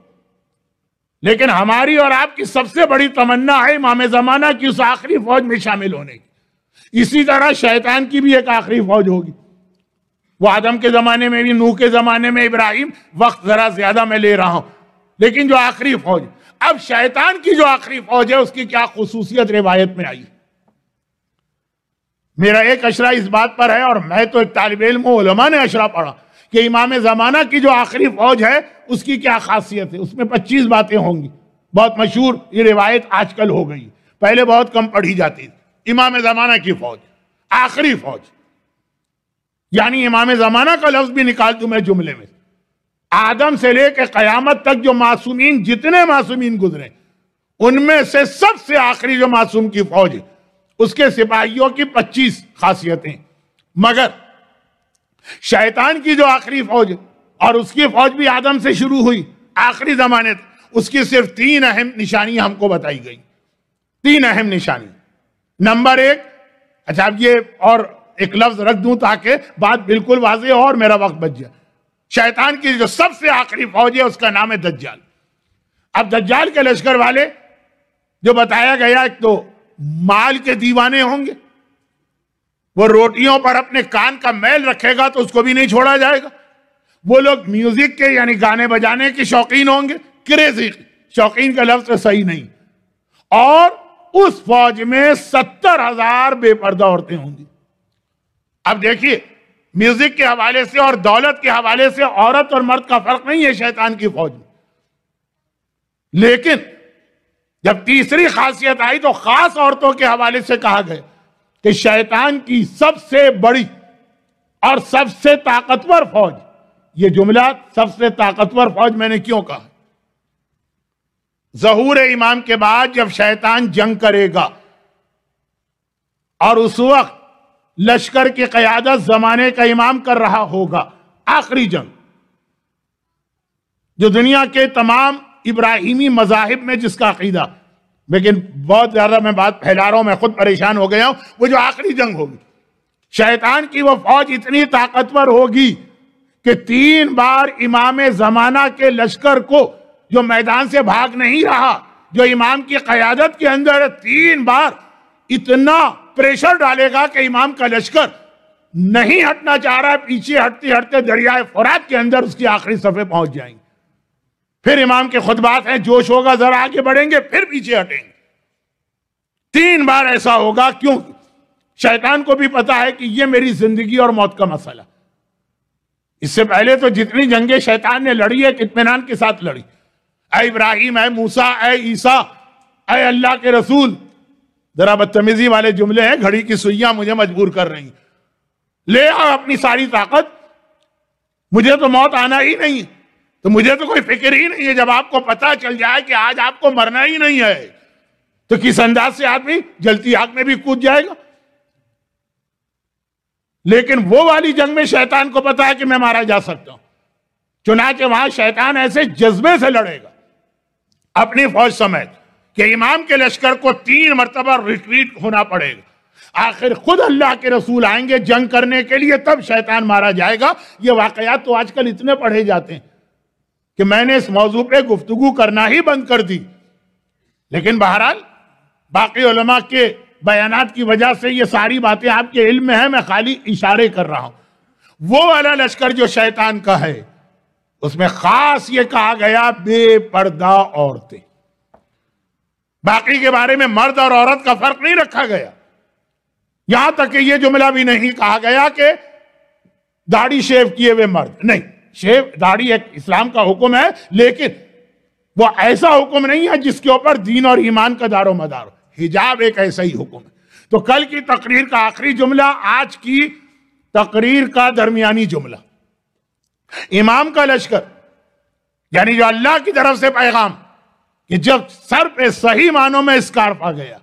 लेकिन हमारी और आपकी सबसे बड़ी तमन्ना है इमाम जमाना की उस आखिरी फौज में शामिल होने की इसी तरह शैतान की भी एक आखिरी फौज होगी वो आदम के जमाने में भी नूह के जमाने में इब्राहिम वक्त जरा ज्यादा मैं ले रहा हूं लेकिन जो आखिरी फौज अब शैतान की जो आखिरी फौज है उसकी क्या खसूसियत रिवायत में आई मेरा एक अशरा इस बात पर है और मैं तो एक तालब इलमा ने अशरा पढ़ा कि इमाम जमाना की जो आखिरी फौज है उसकी क्या खासियत है उसमें पच्चीस बातें होंगी बहुत मशहूर ये रिवायत आजकल हो गई पहले बहुत कम पढ़ी जाती थी इमाम जमाना की फौज आखिरी फौज यानी इमाम जमाना का लफ्ज भी निकाल दू मैं जुमले में आदम से लेकर कयामत तक जो मासूमीन जितने मासूमीन गुजरे उनमें से सबसे आखिरी जो मासूम की फौज उसके सिपाहियों की पच्चीस खासियतें मगर शैतान की जो आखिरी फौज और उसकी फौज भी आदम से शुरू हुई आखिरी जमाने तक उसकी सिर्फ तीन अहम निशानी हमको बताई गई तीन अहम निशानी नंबर एक अच्छा अब ये और एक लफ्ज रख दूं ताकि बात बिल्कुल वाजे हो और मेरा वक्त बच जाए शैतान की जो सबसे आखिरी फौज है उसका नाम है दज्जाल अब दज्जाल के लश्कर वाले जो बताया गया एक तो माल के दीवाने होंगे वो रोटियों पर अपने कान का मैल रखेगा तो उसको भी नहीं छोड़ा जाएगा वो लोग म्यूजिक के यानी गाने बजाने के शौकीन होंगे क्रेजी शौकीन का लफ्ज तो सही नहीं और उस फौज में सत्तर हजार बेपर्दा औरतें होंगी अब देखिए म्यूजिक के हवाले से और दौलत के हवाले से औरत और मर्द का फर्क नहीं है शैतान की फौज में लेकिन जब तीसरी खासियत आई तो खास औरतों के हवाले से कहा गया कि शैतान की सबसे बड़ी और सबसे ताकतवर फौज ये जुमला सबसे ताकतवर फौज मैंने क्यों कहा जहूर इमाम के बाद जब शैतान जंग करेगा और उस वक्त लश्कर की कयादत जमाने का इमाम कर रहा होगा आखिरी जंग जो दुनिया के तमाम इब्राहिमी मजाहिब में जिसका अकीदा लेकिन बहुत ज्यादा मैं बात फैला रहा हूं मैं खुद परेशान हो गया हूं वो जो आखिरी जंग होगी शैतान की वो फौज इतनी ताकतवर होगी कि तीन बार इमाम जमाना के लश्कर को जो मैदान से भाग नहीं रहा जो इमाम की क्यादत के अंदर तीन बार इतना प्रेशर डालेगा कि इमाम का लश्कर नहीं हटना चाह रहा है पीछे हटते हटते दरियाए फरात के अंदर उसकी आखिरी सफे पहुंच जाएंगे फिर इमाम के खुदबात हैं जोश होगा जरा आगे बढ़ेंगे फिर पीछे हटेंगे तीन बार ऐसा होगा क्यों शैतान को भी पता है कि यह मेरी जिंदगी और मौत का मसला इससे पहले तो जितनी जंगे शैतान ने लड़ी है इतमान के साथ लड़ी अब्राहिम इब्राहिम है मूसा ए ईसा अल्लाह के रसूल जरा बदतमीजी वाले जुमले हैं घड़ी की सुइयां मुझे मजबूर कर रही ले आओ अपनी सारी ताकत मुझे तो मौत आना ही नहीं तो मुझे तो कोई फिक्र ही नहीं है जब आपको पता चल जाए कि आज आपको मरना ही नहीं है तो किस अंदाज से आदमी जलती आग में भी कूद जाएगा लेकिन वो वाली जंग में शैतान को पता है कि मैं मारा जा सकता हूं चुनाचे वहां शैतान ऐसे जज्बे से लड़ेगा अपनी फौज समेत कि इमाम के लश्कर को तीन मरतबा रिट्रीट होना पड़ेगा आखिर खुद अल्लाह के रसूल आएंगे जंग करने के लिए तब शैतान मारा जाएगा ये वाकयात तो आजकल इतने पढ़े जाते हैं कि मैंने इस मौजू पर गुफ्तगु करना ही बंद कर दी लेकिन बहरहाल बाकी उलमा के बयान की वजह से ये सारी बातें आपके इल्म में है मैं खाली इशारे कर रहा हूं वो वाला लश्कर जो शैतान का है उसमें खास ये कहा गया बेपर्दा औरतें बाकी के बारे में मर्द और औरत का फर्क नहीं रखा गया यहां तक कि यह जुमला भी नहीं कहा गया कि दाढ़ी शेव किए हुए मर्द नहीं शेव दाढ़ी एक इस्लाम का हुक्म है लेकिन वो ऐसा हुक्म नहीं है जिसके ऊपर दीन और ईमान का दारो मदार हिजाब एक ऐसा ही हुक्म है तो कल की तकरीर का आखिरी जुमला आज की तकरीर का दरमियानी जुमला इमाम का लश्कर यानी जो अल्लाह की तरफ से पैगाम कि जब सर पे सही मानों में स्कार्फ आ गया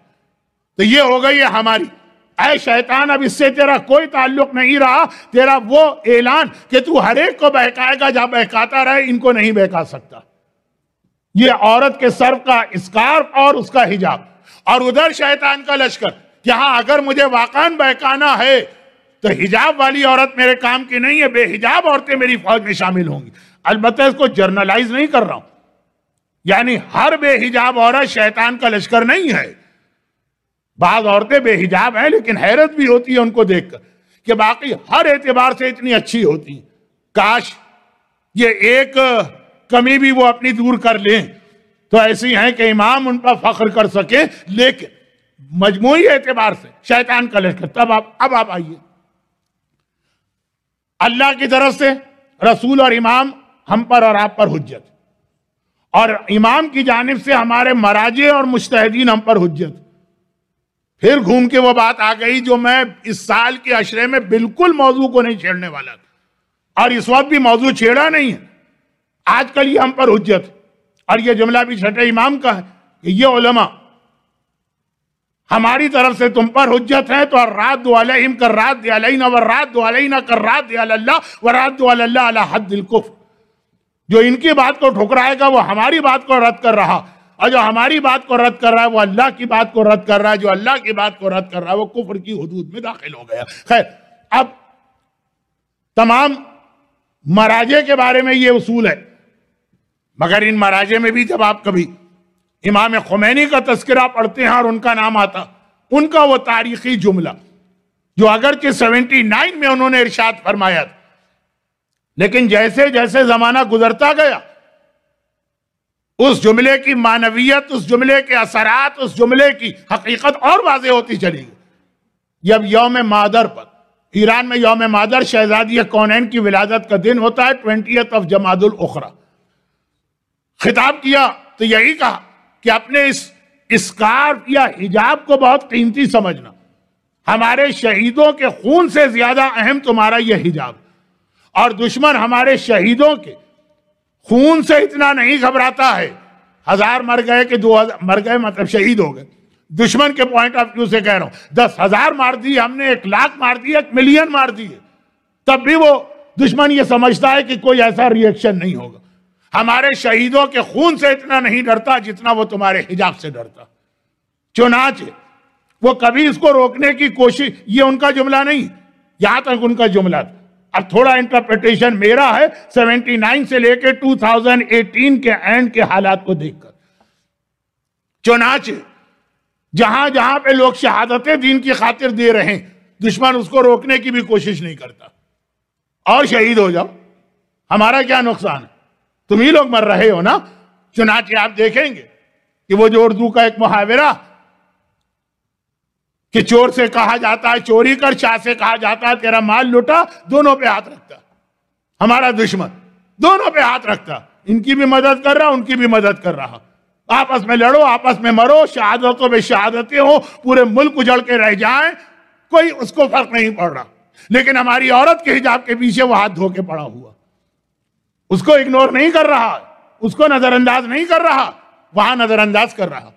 तो ये हो गई है हमारी अय शैतान अब इससे तेरा कोई ताल्लुक नहीं रहा तेरा वो ऐलान कि तू हर एक को बहकाएगा जहां बहकाता रहे इनको नहीं बहका सकता ये औरत के सर का स्कार्फ और उसका हिजाब और उधर शैतान का लश्कर यहां अगर मुझे वाकान बहकाना है तो हिजाब वाली औरत मेरे काम की नहीं है बेहिजाब औरतें मेरी फौज में शामिल होंगी अलबत्त इसको जर्नलाइज नहीं कर रहा हूं यानी हर बेहिजाब औरत शैतान का लश्कर नहीं है बाद औरतें बेहिजाब हैं लेकिन हैरत भी होती है उनको देखकर कि बाकी हर एतबार से इतनी अच्छी होती काश ये एक कमी भी वो अपनी दूर कर लें तो ऐसी हैं कि इमाम उन पर फख्र कर सके लेकिन मजमू एतबार से शैतान का लश्कर तब आप अब आप आइए अल्लाह की तरफ से रसूल और इमाम हम पर और आप पर हुज्जत और इमाम की जानब से हमारे मराजे और मुस्तहदीन हम पर हजत फिर घूम के वो बात आ गई जो मैं इस साल के अशरे में बिल्कुल मौजू को नहीं छेड़ने वाला था और इस वक्त भी मौजू छेड़ा नहीं है आजकल ये हम पर हजत और ये जुमला भी छठे इमाम का है कि ये ओलमा हमारी तरफ से तुम पर हजत है तो रात दुआलम कर रात दयालना व रात दुआलना कर रात दयाल्ला व रात दुआल्ला हद दिल जो इनकी बात को ठुकराएगा वो हमारी बात को रद्द कर रहा और जो हमारी बात को रद्द कर रहा है वो अल्लाह की बात को रद्द कर रहा है जो अल्लाह की बात को रद्द कर रहा है वो कुफर की हदूद में दाखिल हो गया खैर अब तमाम मराजे के बारे में ये उसूल है मगर इन महाराजे में भी जब आप कभी इमाम खुमैनी का तस्करा पढ़ते हैं और उनका नाम आता उनका वो तारीखी जुमला जो के सेवेंटी नाइन में उन्होंने इर्शाद फरमाया था लेकिन जैसे जैसे जमाना गुजरता गया उस जुमले की मानवीयत उस जुमले के असरात उस जुमले की हकीकत और वाजे होती चली गई जब यौम मादर पर ईरान में यौम मादर शहजादी कौनैन की विलादत का दिन होता है ट्वेंटी ऑफ जमादुल उखरा खिताब किया तो यही कहा कि अपने इस स्कार्फ या हिजाब को बहुत कीमती समझना हमारे शहीदों के खून से ज्यादा अहम तुम्हारा यह हिजाब और दुश्मन हमारे शहीदों के खून से इतना नहीं घबराता है हजार मर गए कि दो हजार मर गए मतलब शहीद हो गए दुश्मन के पॉइंट ऑफ व्यू से कह रहा हूं दस हजार मार दिए हमने एक लाख मार दिए एक मिलियन मार दिए तब भी वो दुश्मन ये समझता है कि कोई ऐसा रिएक्शन नहीं होगा हमारे शहीदों के खून से इतना नहीं डरता जितना वो तुम्हारे हिजाब से डरता चुनाच वो कभी इसको रोकने की कोशिश ये उनका जुमला नहीं यहां तक उनका जुमला था और थोड़ा इंटरप्रिटेशन मेरा है 79 से लेकर 2018 के एंड के हालात को देखकर चुनाच जहां जहां पे लोग शहादतें दीन की खातिर दे रहे हैं दुश्मन उसको रोकने की भी कोशिश नहीं करता और शहीद हो जाओ हमारा क्या नुकसान है तुम ही लोग मर रहे हो ना चुनाचे आप देखेंगे कि वो जो उर्दू का एक मुहावरा कि चोर से कहा जाता है चोरी कर शाह से कहा जाता है तेरा माल लुटा दोनों पे हाथ रखता हमारा दुश्मन दोनों पे हाथ रखता इनकी भी मदद कर रहा उनकी भी मदद कर रहा आपस में लड़ो आपस में मरो शहादतों में शहादतें हो पूरे मुल्क उजड़ के रह जाए कोई उसको फर्क नहीं पड़ रहा लेकिन हमारी औरत के हिजाब के पीछे वो हाथ धो के पड़ा हुआ उसको इग्नोर नहीं कर रहा उसको नजरअंदाज नहीं कर रहा वहां नजरअंदाज कर रहा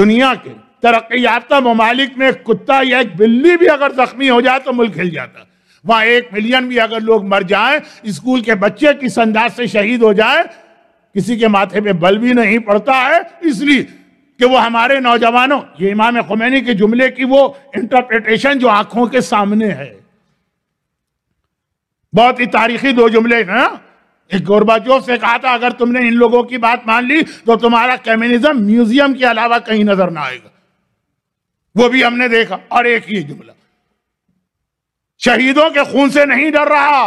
दुनिया के तरक्की याफ्ता ममालिक में कुत्ता या एक बिल्ली भी अगर जख्मी हो जाए तो मुल्क हिल जाता वहां एक मिलियन भी अगर लोग मर जाए स्कूल के बच्चे किस अंदाज से शहीद हो जाए किसी के माथे पे बल भी नहीं पड़ता है इसलिए कि वो हमारे नौजवानों ये इमाम खुमैनी के जुमले की वो इंटरप्रिटेशन जो आंखों के सामने है बहुत ही तारीखी दो जुमले हैं हाँ? एक गोरबाजोफ से कहा था अगर तुमने इन लोगों की बात मान ली तो तुम्हारा कम्युनिज्म म्यूजियम के अलावा कहीं नजर ना आएगा वो भी हमने देखा और एक ही जुमला शहीदों के खून से नहीं डर रहा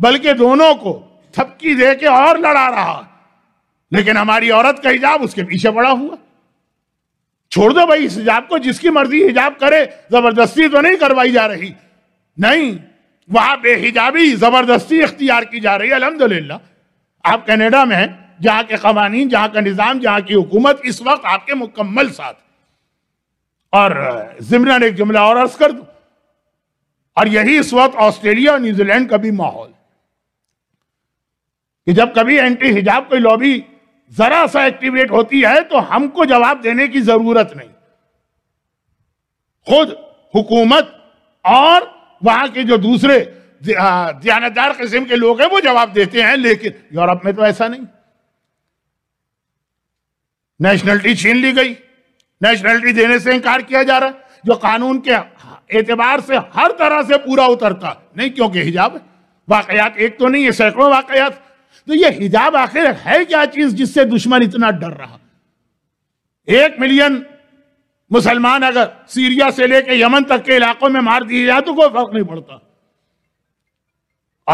बल्कि दोनों को थपकी दे के और लड़ा रहा लेकिन हमारी औरत का हिजाब उसके पीछे पड़ा हुआ छोड़ दो भाई इस हिजाब को जिसकी मर्जी हिजाब करे जबरदस्ती तो नहीं करवाई जा रही नहीं वहां बेहिजाबी जबरदस्ती इख्तियार की जा रही है अलहमदुल्ला आप कनाडा में हैं जहाँ के कवानीन जहाँ का निज़ाम जहाँ की हुकूमत इस वक्त आपके मुकम्मल साथ और ने एक जुमला और अर्ज कर दू और यही इस वक्त ऑस्ट्रेलिया और न्यूजीलैंड का भी माहौल कि जब कभी एंटी हिजाब कोई लॉबी जरा सा एक्टिवेट होती है तो हमको जवाब देने की जरूरत नहीं खुद हुकूमत और वहां के जो दूसरे ज्यादादार किस्म के लोग हैं वो जवाब देते हैं लेकिन यूरोप में तो ऐसा नहीं नेशनलिटी छीन ली गई नेशनलिटी देने से इंकार किया जा रहा है जो कानून के एतबार से हर तरह से पूरा उतरता नहीं क्योंकि हिजाब वाकयात एक तो नहीं है सैकड़ों वाकयात तो ये हिजाब आखिर है क्या चीज जिससे दुश्मन इतना डर रहा एक मिलियन मुसलमान अगर सीरिया से लेकर यमन तक के इलाकों में मार दिए जाए तो कोई फर्क नहीं पड़ता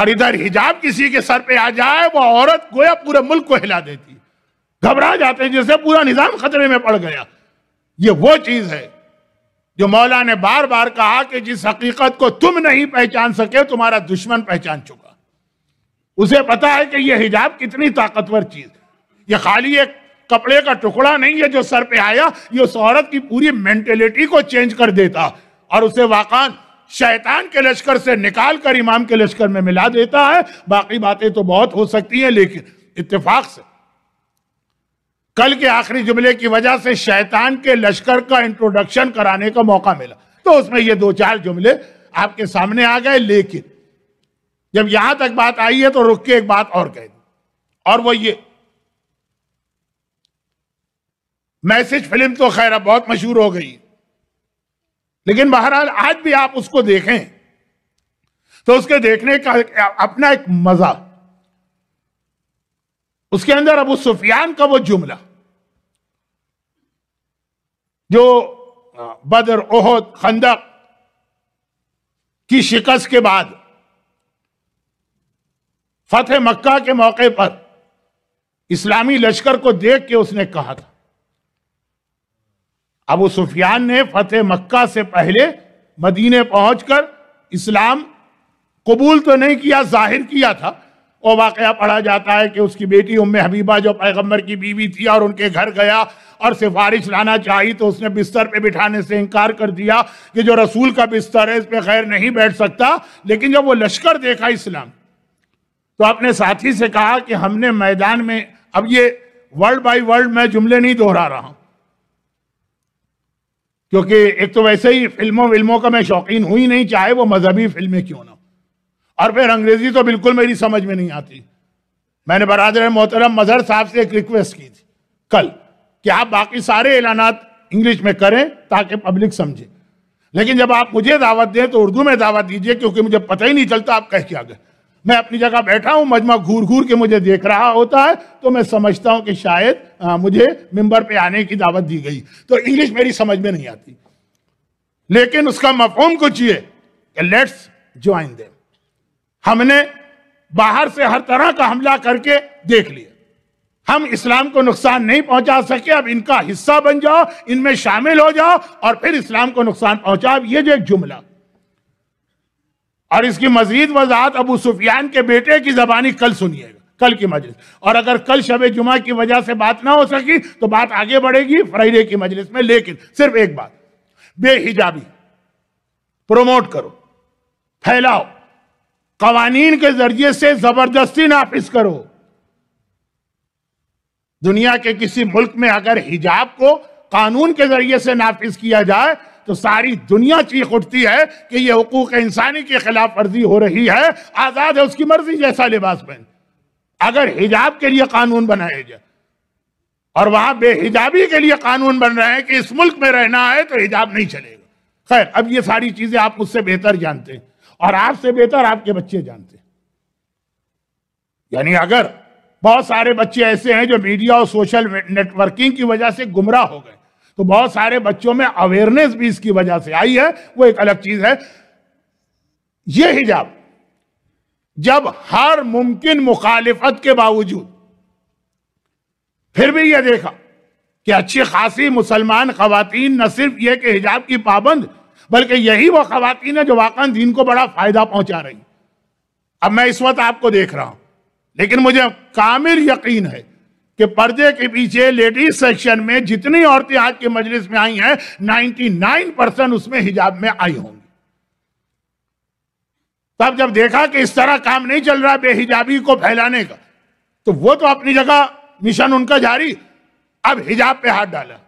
और इधर हिजाब किसी के सर पे आ जाए वो औरत गोया पूरे मुल्क को हिला देती घबरा जाते हैं जैसे पूरा निजाम खतरे में पड़ गया ये वो चीज है जो मौला ने बार बार कहा कि जिस हकीकत को तुम नहीं पहचान सके तुम्हारा दुश्मन पहचान चुका उसे पता है कि यह हिजाब कितनी ताकतवर चीज ये खाली एक कपड़े का टुकड़ा नहीं है जो सर पे आया ये उस औरत की पूरी मेंटेलिटी को चेंज कर देता और उसे वाकान शैतान के लश्कर से निकाल कर इमाम के लश्कर में मिला देता है बाकी बातें तो बहुत हो सकती हैं लेकिन इतफाक से कल के आखिरी जुमले की वजह से शैतान के लश्कर का इंट्रोडक्शन कराने का मौका मिला तो उसमें ये दो चार जुमले आपके सामने आ गए लेकिन जब यहां तक बात आई है तो रुक के एक बात और कह दी और वो ये मैसेज फिल्म तो खैर अब बहुत मशहूर हो गई लेकिन बहरहाल आज भी आप उसको देखें तो उसके देखने का अपना एक मजा उसके अंदर अबू सुफियान का वो जुमला जो बदर ओहद खंदक की शिकस्त के बाद फतेह मक्का के मौके पर इस्लामी लश्कर को देख के उसने कहा था अबू सुफियान ने फतेह मक्का से पहले मदीने पहुंचकर इस्लाम कबूल तो नहीं किया जाहिर किया था वो वाक़ पढ़ा जाता है कि उसकी बेटी उम हबीबा जो पैगम्बर की बीवी थी और उनके घर गया और सिफारिश लाना चाहिए तो उसने बिस्तर पे बिठाने से इनकार कर दिया कि जो रसूल का बिस्तर है इस पर खैर नहीं बैठ सकता लेकिन जब वो लश्कर देखा इस्लाम तो अपने साथी से कहा कि हमने मैदान में अब ये वर्ल्ड बाई वर्ल्ड मैं जुमले नहीं दोहरा रहा हूं क्योंकि एक तो वैसे ही फिल्मों विल्मों का मैं शौकीन हुई नहीं चाहे वो मजहबी फिल्में क्यों ना और फिर अंग्रेजी तो बिल्कुल मेरी समझ में नहीं आती मैंने बरदर मोहतरम मजहर साहब से एक रिक्वेस्ट की थी कल कि आप बाकी सारे ऐलानात इंग्लिश में करें ताकि पब्लिक समझे लेकिन जब आप मुझे दावत दें तो उर्दू में दावत दीजिए क्योंकि मुझे पता ही नहीं चलता आप कह क्या गए मैं अपनी जगह बैठा हूं मजमा घूर घूर के मुझे देख रहा होता है तो मैं समझता हूं कि शायद आ, मुझे मेंबर पे आने की दावत दी गई तो इंग्लिश मेरी समझ में नहीं आती लेकिन उसका मफहम कुछ ये लेट्स ज्वाइन देम हमने बाहर से हर तरह का हमला करके देख लिया हम इस्लाम को नुकसान नहीं पहुंचा सके अब इनका हिस्सा बन जाओ इनमें शामिल हो जाओ और फिर इस्लाम को नुकसान पहुंचाओ ये जो एक जुमला और इसकी मजीद वजाहत अबू सुफियान के बेटे की जबानी कल सुनिएगा कल की मजलिस और अगर कल शब जुमा की वजह से बात ना हो सकी तो बात आगे बढ़ेगी फ्राइडे की मजलिस में लेकिन सिर्फ एक बात बेहिजाबी प्रमोट करो फैलाओ कवानीन के जरिए से जबरदस्ती नाफिज करो दुनिया के किसी मुल्क में अगर हिजाब को कानून के जरिए से नाफिज किया जाए तो सारी दुनिया चीख उठती है कि यह हकूक इंसानी की खिलाफ वर्जी हो रही है आजाद है उसकी मर्जी जैसा लिबास पहन अगर हिजाब के लिए कानून बनाया जाए और वहां बेहिजाबी के लिए कानून बन रहे हैं कि इस मुल्क में रहना है तो हिजाब नहीं चलेगा खैर अब ये सारी चीजें आप मुझसे बेहतर जानते हैं और आपसे बेहतर आपके बच्चे जानते हैं यानी अगर बहुत सारे बच्चे ऐसे हैं जो मीडिया और सोशल नेटवर्किंग की वजह से गुमराह हो गए तो बहुत सारे बच्चों में अवेयरनेस भी इसकी वजह से आई है वो एक अलग चीज है ये हिजाब जब हर मुमकिन मुखालिफत के बावजूद फिर भी यह देखा कि अच्छी खासी मुसलमान खातन न सिर्फ यह कि हिजाब की पाबंद बल्कि यही वो खातन है जो वाकन दीन को बड़ा फ़ायदा पहुंचा रही अब मैं इस वक्त आपको देख रहा हूं लेकिन मुझे कामिल यकीन है कि पर्दे के पीछे लेडीज सेक्शन में जितनी औरतें आज के मजलिस में आई हैं 99 परसेंट उसमें हिजाब में आई होंगी तब जब देखा कि इस तरह काम नहीं चल रहा बेहिजाबी को फैलाने का तो वो तो अपनी जगह मिशन उनका जारी अब हिजाब पे हाथ डाला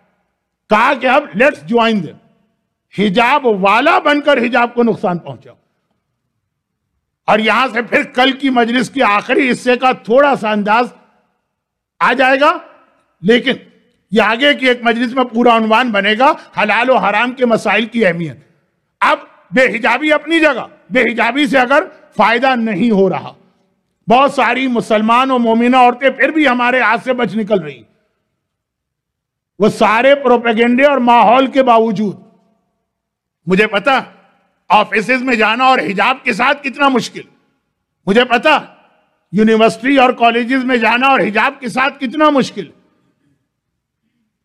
कहा कि अब लेट्स ज्वाइन दें हिजाब वाला बनकर हिजाब को नुकसान पहुंचाओ और यहां से फिर कल की मजलिस के आखिरी हिस्से का थोड़ा सा अंदाज आ जाएगा लेकिन ये आगे की एक मजलिस में पूरा अनुमान बनेगा हलाल और हराम के मसाइल की अहमियत अब बेहिजाबी अपनी जगह बेहिजाबी से अगर फायदा नहीं हो रहा बहुत सारी मुसलमान और मोमिना औरतें फिर भी हमारे हाथ से बच निकल रही वो सारे प्रोपेगेंडे और माहौल के बावजूद मुझे पता ऑफिस में जाना और हिजाब के साथ कितना मुश्किल मुझे पता यूनिवर्सिटी और कॉलेजेस में जाना और हिजाब के साथ कितना मुश्किल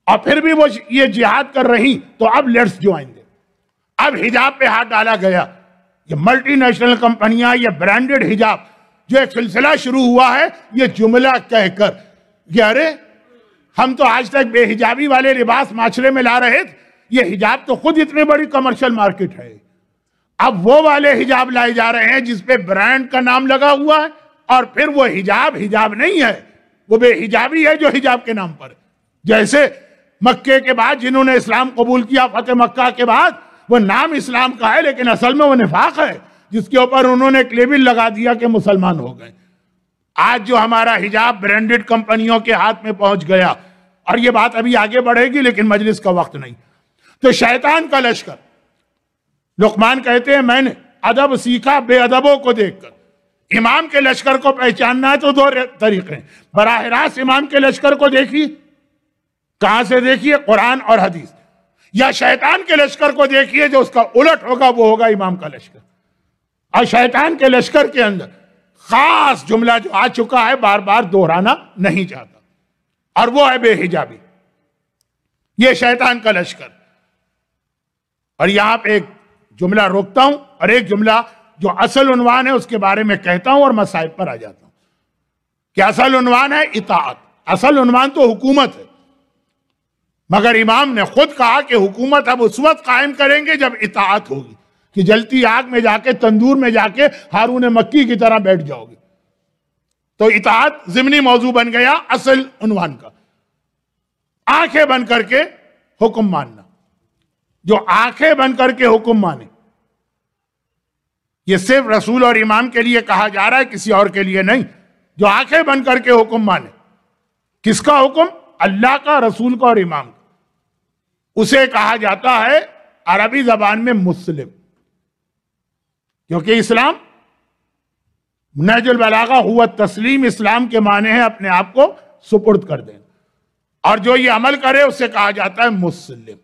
और फिर भी वो ये जिहाद कर रही तो अब लेट्स ज्वाइन दे अब हिजाब पे हाथ डाला गया ये मल्टीनेशनल कंपनियां ये ब्रांडेड हिजाब जो एक सिलसिला शुरू हुआ है ये जुमला कहकर अरे हम तो आज तक बेहिजाबी वाले लिबास माशरे में ला रहे थे ये हिजाब तो खुद इतनी बड़ी कमर्शियल मार्केट है अब वो वाले हिजाब लाए जा रहे हैं जिसपे ब्रांड का नाम लगा हुआ है और फिर वो हिजाब हिजाब नहीं है वो बेहिजाबी है जो हिजाब के नाम पर जैसे मक्के के बाद जिन्होंने इस्लाम कबूल किया फतेह मक्का के बाद वो नाम इस्लाम का है लेकिन असल में वो निफाक है जिसके ऊपर उन्होंने क्लेबिल लगा दिया कि मुसलमान हो गए आज जो हमारा हिजाब ब्रांडेड कंपनियों के हाथ में पहुंच गया और ये बात अभी आगे बढ़ेगी लेकिन मजलिस का वक्त नहीं तो शैतान का लश्कर लुकमान कहते हैं मैंने अदब सीखा बेअदबों को देखकर इमाम के लश्कर को पहचानना है तो दो तरीके हैं बराह रास्त इमाम के लश्कर को देखिए कहां से देखिए कुरान और हदीस या शैतान के लश्कर को देखिए जो उसका उलट होगा वो होगा इमाम का लश्कर और शैतान के लश्कर के अंदर खास जुमला जो आ चुका है बार बार दोहराना नहीं चाहता और वो है बेहिजाबी ये शैतान का लश्कर और यहां पे एक जुमला रोकता हूं और एक जुमला जो असल उनवान है उसके बारे में कहता हूं और मसाइब पर आ जाता हूं कि असल उनवान है इतात असल उनवान तो हुकूमत है मगर इमाम ने खुद कहा कि हुकूमत अब उस वक्त कायम करेंगे जब इतात होगी कि जलती आग में जाके तंदूर में जाके हारून मक्की की तरह बैठ जाओगे तो इतात जिमनी मौजू बन गया असल उनवान का आंखें बन करके हुक्म मानना जो आंखें बंद करके हुक्म माने ये सिर्फ रसूल और इमाम के लिए कहा जा रहा है किसी और के लिए नहीं जो आंखें बंद करके हुक्म माने किसका हुक्म अल्लाह का रसूल का और इमाम का उसे कहा जाता है अरबी जबान में मुस्लिम क्योंकि इस्लाम नजुल बलागा हुआ तस्लीम इस्लाम के माने हैं अपने आप को सुपुर्द कर देना और जो ये अमल करे उसे कहा जाता है मुस्लिम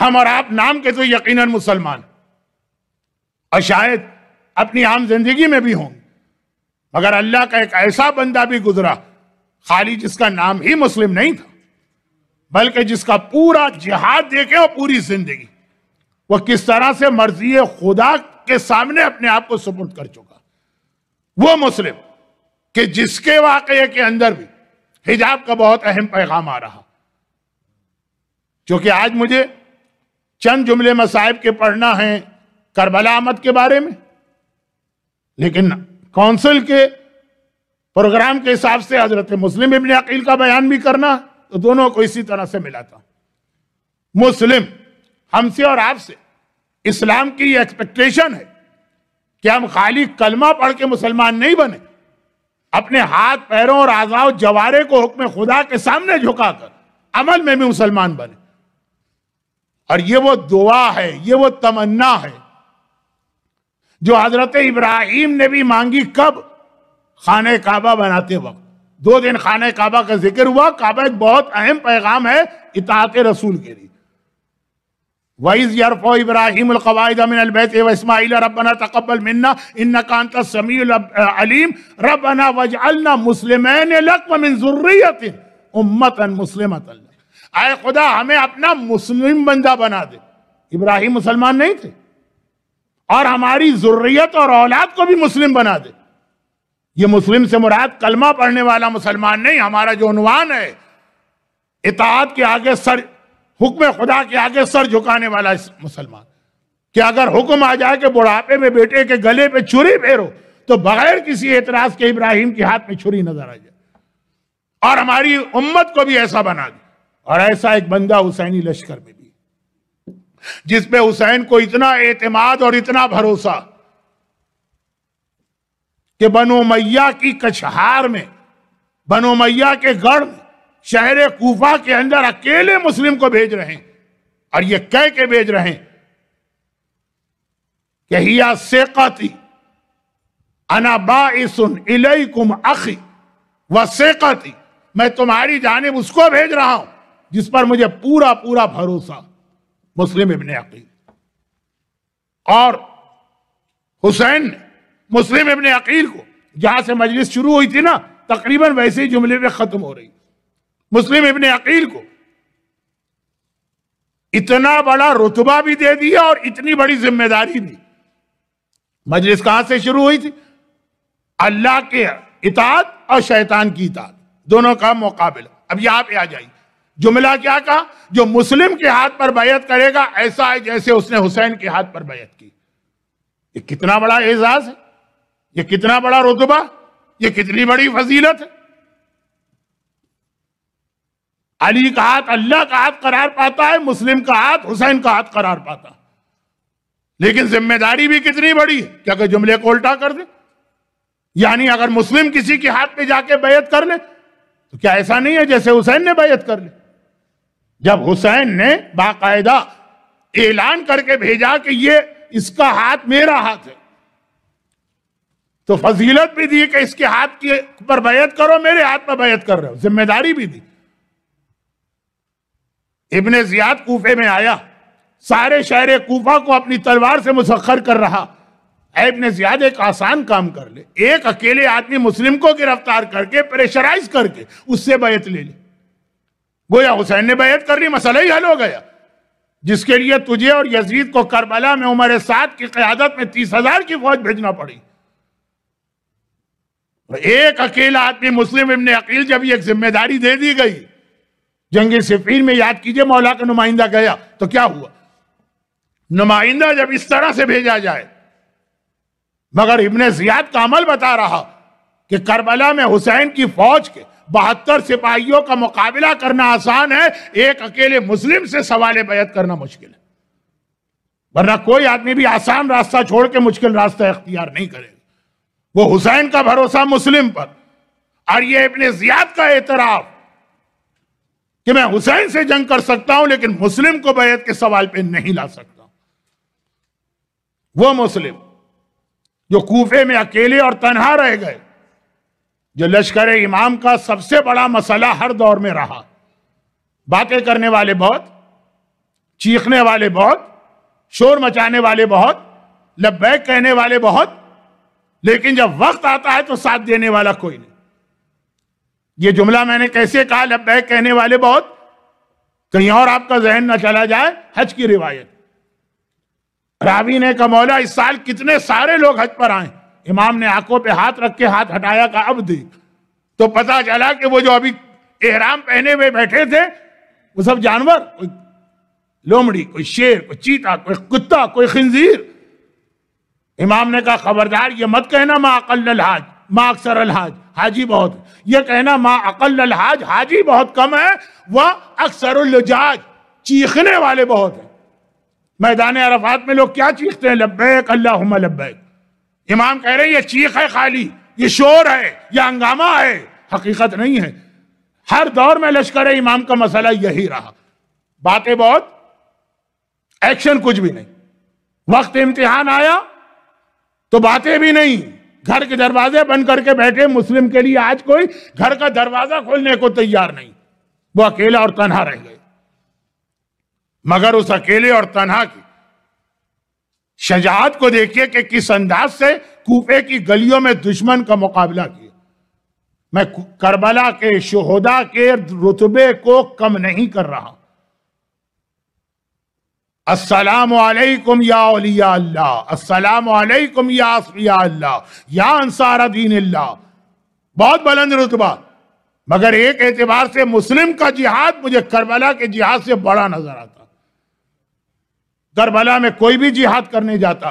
हम और आप नाम के तो यकीनन मुसलमान और शायद अपनी आम जिंदगी में भी हों मगर अल्लाह का एक ऐसा बंदा भी गुजरा खाली जिसका नाम ही मुस्लिम नहीं था बल्कि जिसका पूरा जिहाद देखे और पूरी जिंदगी वह किस तरह से मर्जी खुदा के सामने अपने आप को सपोर्ट कर चुका वो मुस्लिम कि जिसके वाक के अंदर भी हिजाब का बहुत अहम पैगाम आ रहा क्योंकि आज मुझे चंद जुमले मसाइब के पढ़ना है करबला आमद के बारे में लेकिन काउंसिल के प्रोग्राम के हिसाब से हजरत मुस्लिम इबन अकील का बयान भी करना तो दोनों को इसी तरह से मिला था मुस्लिम हमसे और आपसे इस्लाम की एक्सपेक्टेशन है कि हम खाली कलमा पढ़ के मुसलमान नहीं बने अपने हाथ पैरों और आजाव जवारे को हुक्म खुदा के सामने झुकाकर अमल में भी मुसलमान बने और ये वो दुआ है ये वो तमन्ना है जो हजरत इब्राहिम ने भी मांगी कब खाने काबा बनाते वक्त दो दिन खाने काबा का जिक्र हुआ काबा एक बहुत अहम पैगाम है इतात रसूल के लिए वाइज यरफो इब्राहिम इसमाइल रबना तकबल मिन्ना इन कांता समी अलीम रबना वज मुस्लिम उम्मत मुस्लिम जुर्रियत आए खुदा हमें अपना मुस्लिम बंदा बना दे इब्राहिम मुसलमान नहीं थे और हमारी जरूरीत और औलाद को भी मुस्लिम बना दे ये मुस्लिम से मुराद कलमा पढ़ने वाला मुसलमान नहीं हमारा जो अनुमान है इताद के आगे सर हुक्म खुदा के आगे सर झुकाने वाला मुसलमान कि अगर हुक्म आ जाए कि बुढ़ापे में बेटे के गले पे छुरी फेरो तो बगैर किसी एतराज के इब्राहिम के हाथ में छुरी नजर आ जाए और हमारी उम्मत को भी ऐसा बना दे और ऐसा एक बंदा हुसैनी लश्कर में भी जिसपे हुसैन को इतना एतमाद और इतना भरोसा कि बनो मैया की कछहार में बनो मैया के गढ़ में शहर कूफा के अंदर अकेले मुस्लिम को भेज रहे हैं और ये कह के भेज रहे हैं कि सेकती अना बाइसुन इलैकुम अखी व सेकती मैं तुम्हारी जानब उसको भेज रहा हूं जिस पर मुझे पूरा पूरा भरोसा मुस्लिम इबन अकील और हुसैन ने मुस्लिम इबन अकील को जहां से मजलिस शुरू हुई थी ना तकरीबन वैसे ही जुमले में खत्म हो रही मुस्लिम इबन अकील को इतना बड़ा रुतबा भी दे दिया और इतनी बड़ी जिम्मेदारी दी मजलिस कहां से शुरू हुई थी अल्लाह के इताद और शैतान की इताद दोनों का मुकाबला अब यहां पे आ जाइए जुमला क्या कहा जो मुस्लिम के हाथ पर बैत करेगा ऐसा है जैसे उसने हुसैन के हाथ पर बैत की ये कितना बड़ा एजाज है ये कितना बड़ा रुतबा ये कितनी बड़ी फजीलत है अली का हाथ अल्लाह का हाथ करार पाता है मुस्लिम का हाथ हुसैन का हाथ करार पाता लेकिन जिम्मेदारी भी कितनी बड़ी है क्या कि जुमले को उल्टा कर दे यानी अगर मुस्लिम किसी के हाथ पे जाके बैत कर ले तो क्या ऐसा नहीं है जैसे हुसैन ने बैत कर ली जब हुसैन ने बाकायदा ऐलान करके भेजा कि ये इसका हाथ मेरा हाथ है तो फजीलत भी दी कि इसके हाथ की पर बैत करो मेरे हाथ पर बैत कर रहे हो जिम्मेदारी भी दी इबन जियाद कूफे में आया सारे शहर कूफा को अपनी तलवार से मुसखर कर रहा इबन जियाद एक आसान काम कर ले एक अकेले आदमी मुस्लिम को गिरफ्तार करके प्रेशराइज करके उससे बैत ले ली गोया हुसैन ने बैत कर ली मसला ही हल हो गया जिसके लिए तुझे और यजीद को करबला में उम्र सात की क्यादत में तीस हजार की फौज भेजना पड़ी एक अकेला आदमी मुस्लिम इमन अकील जब एक जिम्मेदारी दे दी गई जंग सिफीन में याद कीजिए मौला का नुमाइंदा गया तो क्या हुआ नुमाइंदा जब इस तरह से भेजा जाए मगर इबन जियाद का अमल बता रहा कि करबला में हुसैन की फौज के बहत्तर सिपाहियों का मुकाबला करना आसान है एक अकेले मुस्लिम से सवाल बैत करना मुश्किल है वरना कोई आदमी भी आसान रास्ता छोड़ के मुश्किल रास्ता अख्तियार नहीं करेगा वो हुसैन का भरोसा मुस्लिम पर और ये अपने जियाद का एतराफ कि मैं हुसैन से जंग कर सकता हूं लेकिन मुस्लिम को बैत के सवाल पर नहीं ला सकता वो मुस्लिम जो कूफे में अकेले और तनहा रह गए जो लश्कर इमाम का सबसे बड़ा मसला हर दौर में रहा बातें करने वाले बहुत चीखने वाले बहुत शोर मचाने वाले बहुत लब्बैक कहने वाले बहुत लेकिन जब वक्त आता है तो साथ देने वाला कोई नहीं ये जुमला मैंने कैसे कहा लब्बैक कहने वाले बहुत कहीं और आपका जहन ना चला जाए हज की रिवायत रावी ने कहा मौला इस साल कितने सारे लोग हज पर आए इमाम ने आंखों पे हाथ रख के हाथ हटाया का अब देख तो पता चला कि वो जो अभी एहराम पहने हुए बैठे थे वो सब जानवर कोई लोमड़ी कोई शेर कोई चीता कोई कुत्ता कोई खिंजीर इमाम ने कहा खबरदार ये मत कहना माँ अकल हाज माँ अक्सर हाज हाजी बहुत ये कहना माँ अकल हाज हाजी बहुत कम है वह अक्सर चीखने वाले बहुत है मैदान अरफात में लोग क्या चीखते हैं लब्बैक अल्लाह लब्बैक इमाम कह रहे हैं ये चीख है खाली ये शोर है ये हंगामा है हकीकत नहीं है हर दौर में लश्कर इमाम का मसला यही रहा बातें बहुत एक्शन कुछ भी नहीं वक्त इम्तिहान आया तो बातें भी नहीं घर के दरवाजे बंद करके बैठे मुस्लिम के लिए आज कोई घर का दरवाजा खोलने को तैयार नहीं वो अकेला और तनहा रह गए मगर उस अकेले और तनहा की शजात को देखिए कि किस अंदाज से कूफे की गलियों में दुश्मन का मुकाबला किया मैं करबला के शहदा के रुतबे को कम नहीं कर रहा अस्सलाम वालेकुम या औलिया अल्लाह अस्सलाम या असफिया अल्लाह या अंसार दीन अल्लाह बहुत बुलंद रुतबा मगर एक एतबार से मुस्लिम का जिहाद मुझे करबला के जिहाद से बड़ा नजर आता करबला में कोई भी जिहाद करने जाता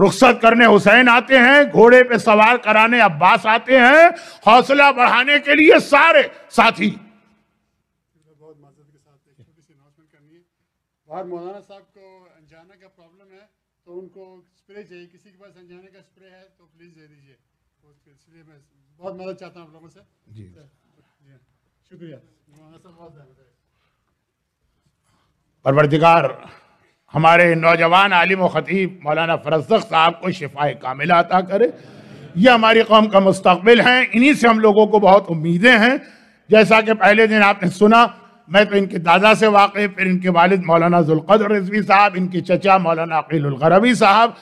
रुखसत करने हुसैन आते हैं घोड़े पे सवार कराने अब्बास आते हैं हौसला बढ़ाने के लिए सारे साथी बाहर मौलाना साहब को का प्रॉब्लम है तो उनको स्प्रे चाहिए किसी के पास अनजाने का स्प्रे है तो प्लीज़ दे दीजिए इसलिए तो मैं बहुत मदद चाहता हूँ आप लोगों से जी, जी। शुक्रिया मौलाना साहब बहुत परवरदिगार हमारे नौजवान आलिम व ख़तीब मौलाना फरजक साहब को शिफा कामिल अता करे ये हमारी कौम का मुस्तबिल है इन्हीं से हम लोगों को बहुत उम्मीदें हैं जैसा कि पहले दिन आपने सुना मैं तो इनके दादा से वाकिफ़ फिर इनके वालिद मौलाना जुल्कद्र रिजवी साहब इनके चचा मौलाना अकीलगरबी साहब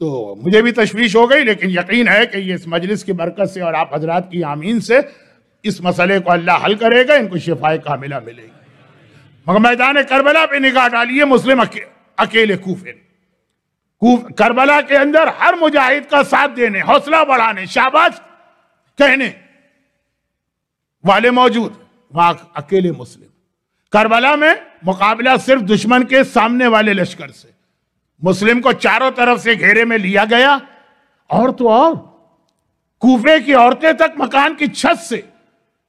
तो मुझे भी तशवीश हो गई लेकिन यकीन है कि ये इस मजलिस की बरकत से और आप हजरात की आमीन से इस मसले को अल्लाह हल करेगा इनको शिफाए कामिला मिलेगी मगर मैदान करबला पे निगाह डालिए मुस्लिम अके, अकेले कूफे ने कूफ, करबला के अंदर हर मुजाहिद का साथ देने हौसला बढ़ाने शाबाश कहने वाले मौजूद वहां अकेले मुस्लिम करबला में मुकाबला सिर्फ दुश्मन के सामने वाले लश्कर से मुस्लिम को चारों तरफ से घेरे में लिया गया और तो और कूफे की औरतें तक मकान की छत से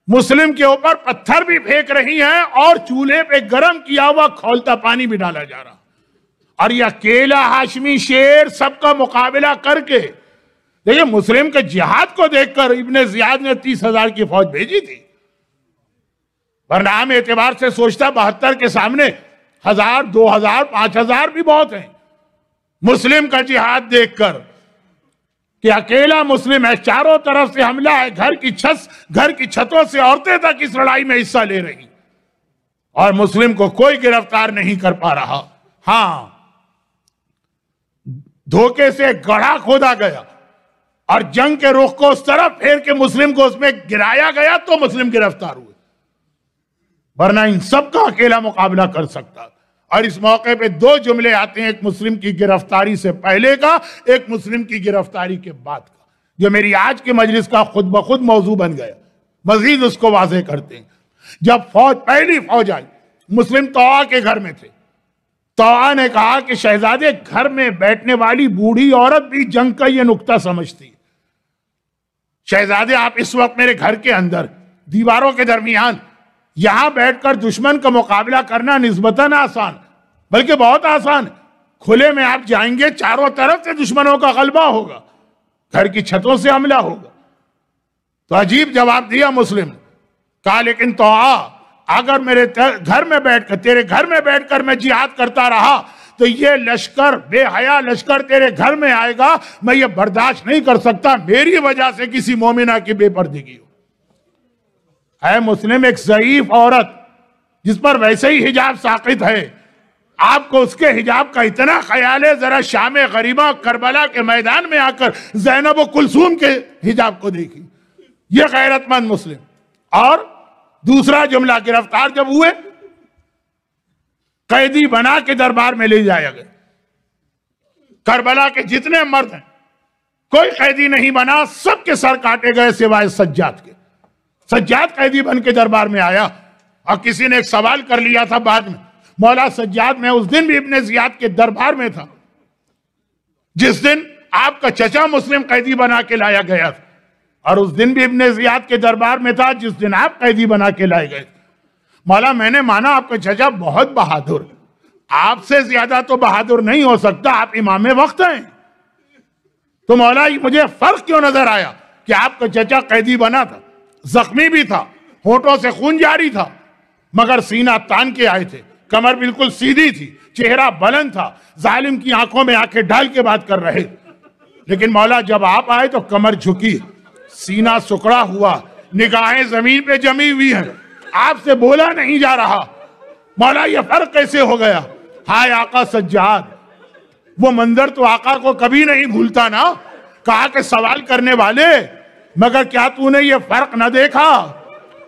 मुस्लिम के ऊपर पत्थर भी फेंक रही हैं और चूल्हे पे गर्म किया हुआ खोलता पानी भी डाला जा रहा और यह अकेला हाशमी शेर सबका मुकाबला करके देखिए मुस्लिम के जिहाद को देखकर इब्ने जियाद ने तीस हजार की फौज भेजी थी वरनाम एतबार से सोचता बहत्तर के सामने हजार दो हजार पांच हजार भी बहुत है मुस्लिम का जिहाद देखकर कि अकेला मुस्लिम है चारों तरफ से हमला है घर की छत घर की छतों से औरतें तक इस लड़ाई में हिस्सा ले रही और मुस्लिम को कोई गिरफ्तार नहीं कर पा रहा हां धोखे से गढ़ा खोदा गया और जंग के रुख को उस तरफ फेर के मुस्लिम को उसमें गिराया गया तो मुस्लिम गिरफ्तार हुए वरना इन सबका अकेला मुकाबला कर सकता और इस मौके पे दो जुमले आते हैं एक मुस्लिम की गिरफ्तारी से पहले का एक मुस्लिम की गिरफ्तारी के बाद का जो मेरी आज की मजलिस का खुद ब खुद मौजू बन गया मजीद उसको वाजे करते हैं जब फौज पहली फौज आई मुस्लिम तो के घर में थे तो ने कहा कि शहजादे घर में बैठने वाली बूढ़ी औरत भी जंग का यह नुकता समझती शहजादे आप इस वक्त मेरे घर के अंदर दीवारों के दरमियान यहां बैठकर दुश्मन का मुकाबला करना निस्बतन आसान बल्कि बहुत आसान खुले में आप जाएंगे चारों तरफ से दुश्मनों का गलबा होगा घर की छतों से हमला होगा तो अजीब जवाब दिया मुस्लिम कहा लेकिन तो आ अगर मेरे घर में बैठकर तेरे घर में बैठकर मैं जिहाद करता रहा तो ये लश्कर बेहया लश्कर तेरे घर में आएगा मैं ये बर्दाश्त नहीं कर सकता मेरी वजह से किसी मोमिना की बेपर्दगी हो है मुस्लिम एक जयीफ औरत जिस पर वैसे ही हिजाब साकित है आपको उसके हिजाब का इतना ख्याल है जरा शाम गरीबा करबला के मैदान में आकर जैनब कुलसूम के हिजाब को देखी ये गैरतमंद मुस्लिम और दूसरा जुमला गिरफ्तार जब हुए कैदी बना के दरबार में ले जाया गया करबला के जितने मर्द हैं कोई कैदी नहीं बना सबके सर काटे गए सिवाय सज्जात के सज्जाद कैदी बन के दरबार में आया और किसी ने एक सवाल कर लिया था बाद में मौला सज्जाद में उस दिन भी इब्ने जियाद के दरबार में था जिस दिन आपका चचा मुस्लिम कैदी बना के लाया गया था और उस दिन भी इब्ने जियाद के दरबार में था जिस दिन आप कैदी बना के लाए गए मौला मैंने माना आपका चचा बहुत बहादुर आपसे ज्यादा तो बहादुर नहीं हो सकता आप इमाम वक्त हैं तो मौला मुझे फर्क क्यों नजर आया कि आपका चचा कैदी बना था जख्मी भी था होठों से खून जारी था मगर सीना तान के आए थे कमर बिल्कुल सीधी थी चेहरा बुलंद था जालिम की आंखों में आंखें डाल के बात कर रहे लेकिन मौला जब आप आए तो कमर झुकी सीना सुकड़ा हुआ निगाहें जमीन पे जमी हुई हैं आपसे बोला नहीं जा रहा मौला ये फर्क कैसे हो गया हाय आका सज्जाद वो मंदिर तो आका को कभी नहीं भूलता ना कहा के सवाल करने वाले मगर क्या तूने ये फर्क न देखा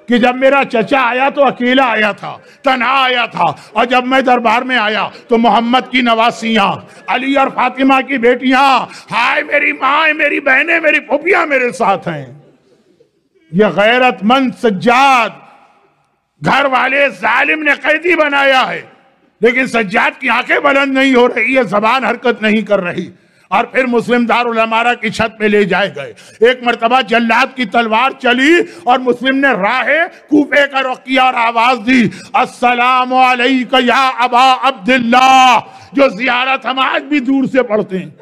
कि जब मेरा चचा आया तो अकेला आया था तना आया था और जब मैं दरबार में आया तो मोहम्मद की नवासियां अली और फातिमा की बेटियां हाय मेरी माँ मेरी बहनें मेरी फुफिया मेरे साथ हैं ये गैरतमंद सज्जाद घर वाले जालिम ने कैदी बनाया है लेकिन सज्जाद की आंखें बुलंद नहीं हो रही है जबान हरकत नहीं कर रही और फिर मुस्लिम दारुलमारा की छत पे ले जाए गए एक मरतबा जल्लाद की तलवार चली और मुस्लिम ने राहे कूफे का रुख किया और आवाज दी असलम या अबा अब्दुल्ला जो जियारत हम आज भी दूर से पढ़ते हैं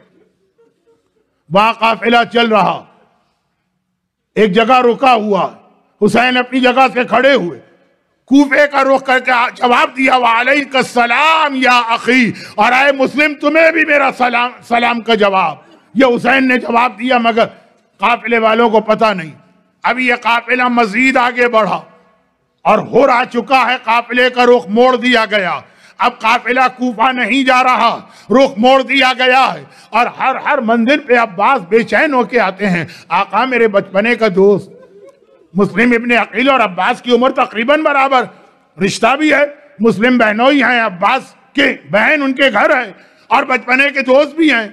वहां काफिला चल रहा एक जगह रुका हुआ हुसैन अपनी जगह से खड़े हुए कूफे का रुख करके जवाब दिया वाले का सलाम या अखी और आए मुस्लिम तुम्हें भी मेरा सलाम सलाम का जवाब ये हुसैन ने जवाब दिया मगर काफिले वालों को पता नहीं अभी ये काफिला मजीद आगे बढ़ा और हो रहा चुका है काफिले का रुख मोड़ दिया गया अब काफिला कूफा नहीं जा रहा रुख मोड़ दिया गया है और हर हर मंदिर पे अब्बास बेचैन होके आते हैं आका मेरे बचपने का दोस्त मुस्लिम इबन अकील और अब्बास की उम्र तकरीबन बराबर रिश्ता भी है मुस्लिम बहनों ही हैं अब्बास के बहन उनके घर है और बचपने के दोस्त भी हैं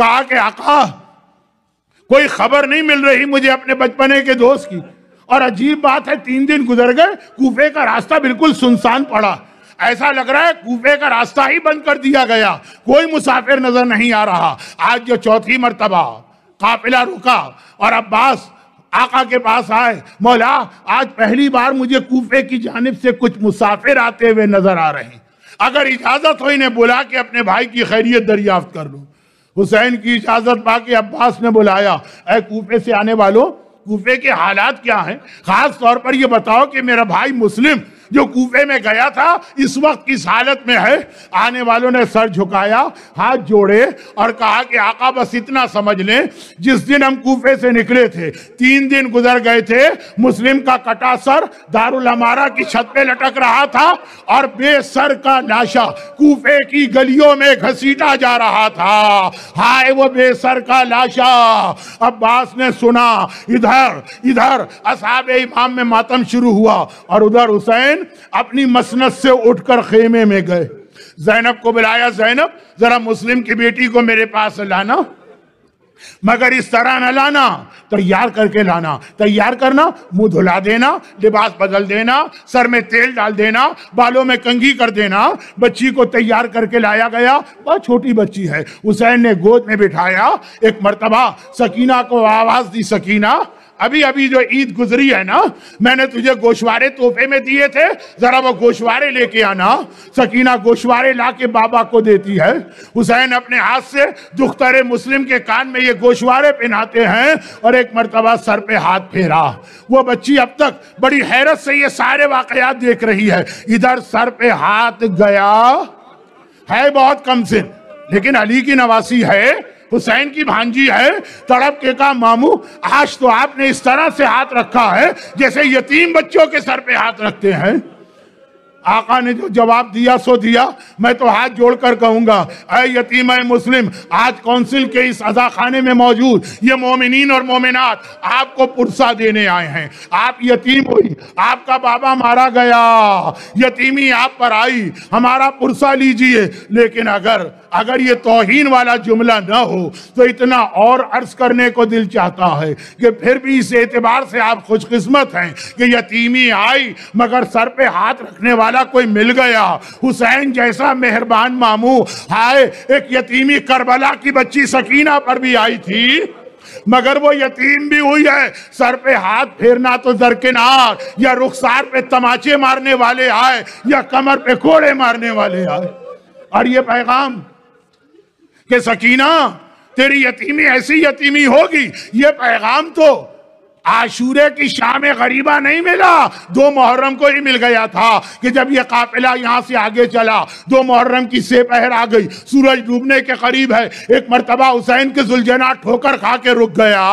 कहा कि आका कोई खबर नहीं मिल रही मुझे अपने बचपने के दोस्त की और अजीब बात है तीन दिन गुजर गए कूफे का रास्ता बिल्कुल सुनसान पड़ा ऐसा लग रहा है कूफे का रास्ता ही बंद कर दिया गया कोई मुसाफिर नजर नहीं आ रहा आज जो चौथी मरतबा काफिला रुका और अब्बास आका के पास आए मौला आज पहली बार मुझे कूफे की जानब से कुछ मुसाफिर आते हुए नजर आ रहे हैं अगर इजाजत हो इन्हें बुला के अपने भाई की खैरियत दरियाफ्त कर लो हुसैन की इजाजत पाके अब्बास ने बुलाया ए कूफे से आने वालों कूफे के हालात क्या हैं खास तौर पर यह बताओ कि मेरा भाई मुस्लिम जो कूफे में गया था इस वक्त इस हालत में है आने वालों ने सर झुकाया हाथ जोड़े और कहा कि आका बस इतना समझ लें जिस दिन हम कूफे से निकले थे तीन दिन गुजर गए थे मुस्लिम का कटा सर दारुल हमारा की छत पे लटक रहा था और बेसर का लाशा कूफे की गलियों में घसीटा जा रहा था हाय वो बेसर का लाशा अब्बास ने सुना इधर इधर असाब इमाम में मातम शुरू हुआ और उधर हुसैन हुसैन अपनी मसनत से उठकर खेमे में गए जैनब को बुलाया जैनब जरा मुस्लिम की बेटी को मेरे पास लाना मगर इस तरह न लाना तैयार करके लाना तैयार करना मुंह धुला देना लिबास बदल देना सर में तेल डाल देना बालों में कंघी कर देना बच्ची को तैयार करके लाया गया बहुत छोटी बच्ची है हुसैन ने गोद में बिठाया एक मर्तबा सकीना को आवाज दी सकीना अभी अभी जो ईद गुजरी है ना मैंने तुझे गोशवारे तोहफे में दिए थे जरा वो गोशवारे लेके आना सकीना गोशवारे ला के बाबा को देती है हुसैन अपने हाथ से दुख्तर मुस्लिम के कान में ये गोशवारे पहनाते हैं और एक मरतबा सर पे हाथ फेरा वो बच्ची अब तक बड़ी हैरत से ये सारे वाकयात देख रही है इधर सर पे हाथ गया है बहुत कम सिन लेकिन अली की नवासी है हुसैन की भांजी है तड़प के का मामू आज तो आपने इस तरह से हाथ रखा है जैसे यतीम बच्चों के सर पे हाथ रखते हैं आका ने जो जवाब दिया सो दिया मैं तो हाथ जोड़कर कहूंगा अय यतीम मुस्लिम आज काउंसिल के इस खाने में मौजूद ये मोमिन और मोमिनात आपको पुरसा देने आए हैं आप यतीम हुई आपका बाबा मारा गया यतीमी आप पर आई हमारा पुरसा लीजिए लेकिन अगर अगर ये तोहन वाला जुमला न हो तो इतना और अर्ज करने को दिल चाहता है कि फिर भी इस एतबार से आप खुशकस्मत हैं कि यतीमी आई मगर सर पे हाथ रखने वाले वाला कोई मिल गया हुसैन जैसा मेहरबान मामू हाय एक यतीमी करबला की बच्ची सकीना पर भी आई थी मगर वो यतीम भी हुई है सर पे हाथ फेरना तो दरकिनार या रुखसार पे तमाचे मारने वाले आए या कमर पे कोड़े मारने वाले आए और ये पैगाम के सकीना तेरी यतीमी ऐसी यतीमी होगी ये पैगाम तो आशूरे की शाम गरीबा नहीं मिला दो मुहर्रम को ही मिल गया था कि जब ये काफिला यहाँ से आगे चला दो मुहर्रम की से पहर आ गई सूरज डूबने के करीब है एक मरतबा हुसैन के जुलझना ठोकर खा के रुक गया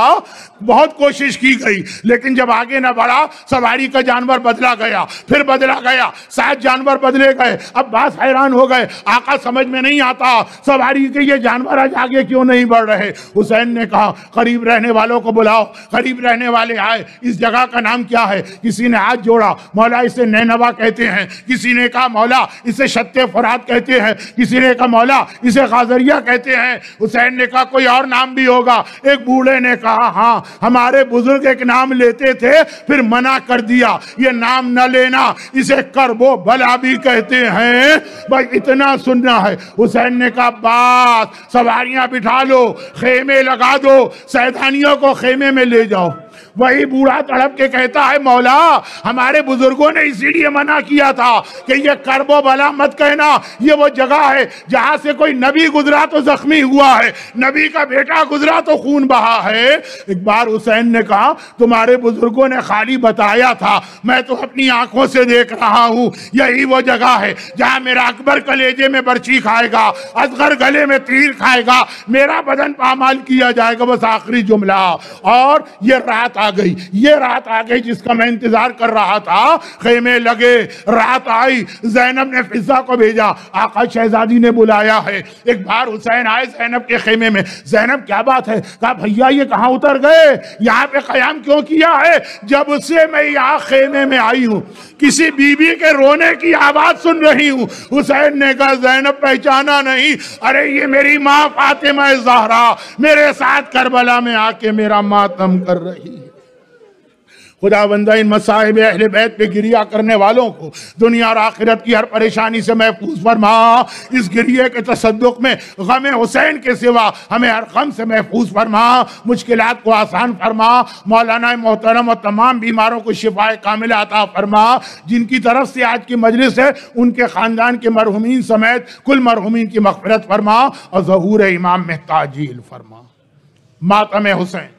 बहुत कोशिश की गई लेकिन जब आगे ना बढ़ा सवारी का जानवर बदला गया फिर बदला गया सात जानवर बदले गए अब बास हैरान हो गए आका समझ में नहीं आता सवारी के ये जानवर आज आगे क्यों नहीं बढ़ रहे हुसैन ने कहा करीब रहने वालों को बुलाओ करीब रहने वाले आए इस जगह का नाम क्या है किसी ने हाथ जोड़ा मौला इसे नैनवा कहते हैं किसी ने कहा मौला इसे शत्य फरात कहते हैं किसी ने कहा मौला इसे गाजरिया कहते हैं हुसैन ने कहा कोई और नाम भी होगा एक बूढ़े ने कहा हाँ हमारे बुजुर्ग एक नाम लेते थे फिर मना कर दिया ये नाम न लेना इसे कर वो भला भी कहते हैं भाई इतना सुनना है हुसैन ने कहा बात सवारियां बिठा लो खेमे लगा दो सैधानियों को खेमे में ले जाओ वही बूढ़ा तड़प के कहता है मौला हमारे बुजुर्गों ने इसीलिए मना किया था कि ये करबो भला मत कहना ये वो जगह है जहाँ से कोई नबी गुजरा तो जख्मी हुआ है नबी का बेटा गुजरा तो खून बहा है एक बार हुसैन ने कहा तुम्हारे बुजुर्गों ने खाली बताया था मैं तो अपनी आंखों से देख रहा हूँ यही वो जगह है जहाँ मेरा अकबर कलेजे में बर्ची खाएगा असगर गले में तीर खाएगा मेरा बदन पामाल किया जाएगा बस आखिरी जुमला और ये रात रात आ गई ये रात आ गई जिसका मैं इंतजार कर रहा था खेमे लगे रात आई जैनब ने फिजा को भेजा आका शहजादी ने बुलाया है एक बार हुसैन आए जैनब के खेमे में जैनब क्या बात है कहा भैया ये कहाँ उतर गए यहाँ पे क्याम क्यों किया है जब उसे मैं यहाँ खेमे में आई हूँ किसी बीबी के रोने की आवाज सुन रही हूँ हुसैन ने कहा जैनब पहचाना नहीं अरे ये मेरी माँ फातिमा जहरा मेरे साथ करबला में आके मेरा मातम कर रही खुदा बंदा इन मसाहब अहल बैत पे गिरिया करने वालों को दुनिया और आखिरत की हर परेशानी से महफूज फरमा इस गिरिए के तसदुक में गम हुसैन के सिवा हमें हर गम से महफूज फरमा मुश्किल को आसान फरमा मौलाना मोहतरम और तमाम बीमारों को शिफाए कामिल अता फरमा जिनकी तरफ से आज की मजलिस है उनके ख़ानदान के मरहुमीन समेत कुल मरहुमीन की मफफरत फरमा और जहूर इमाम में ताजील फरमा मातम हुसैन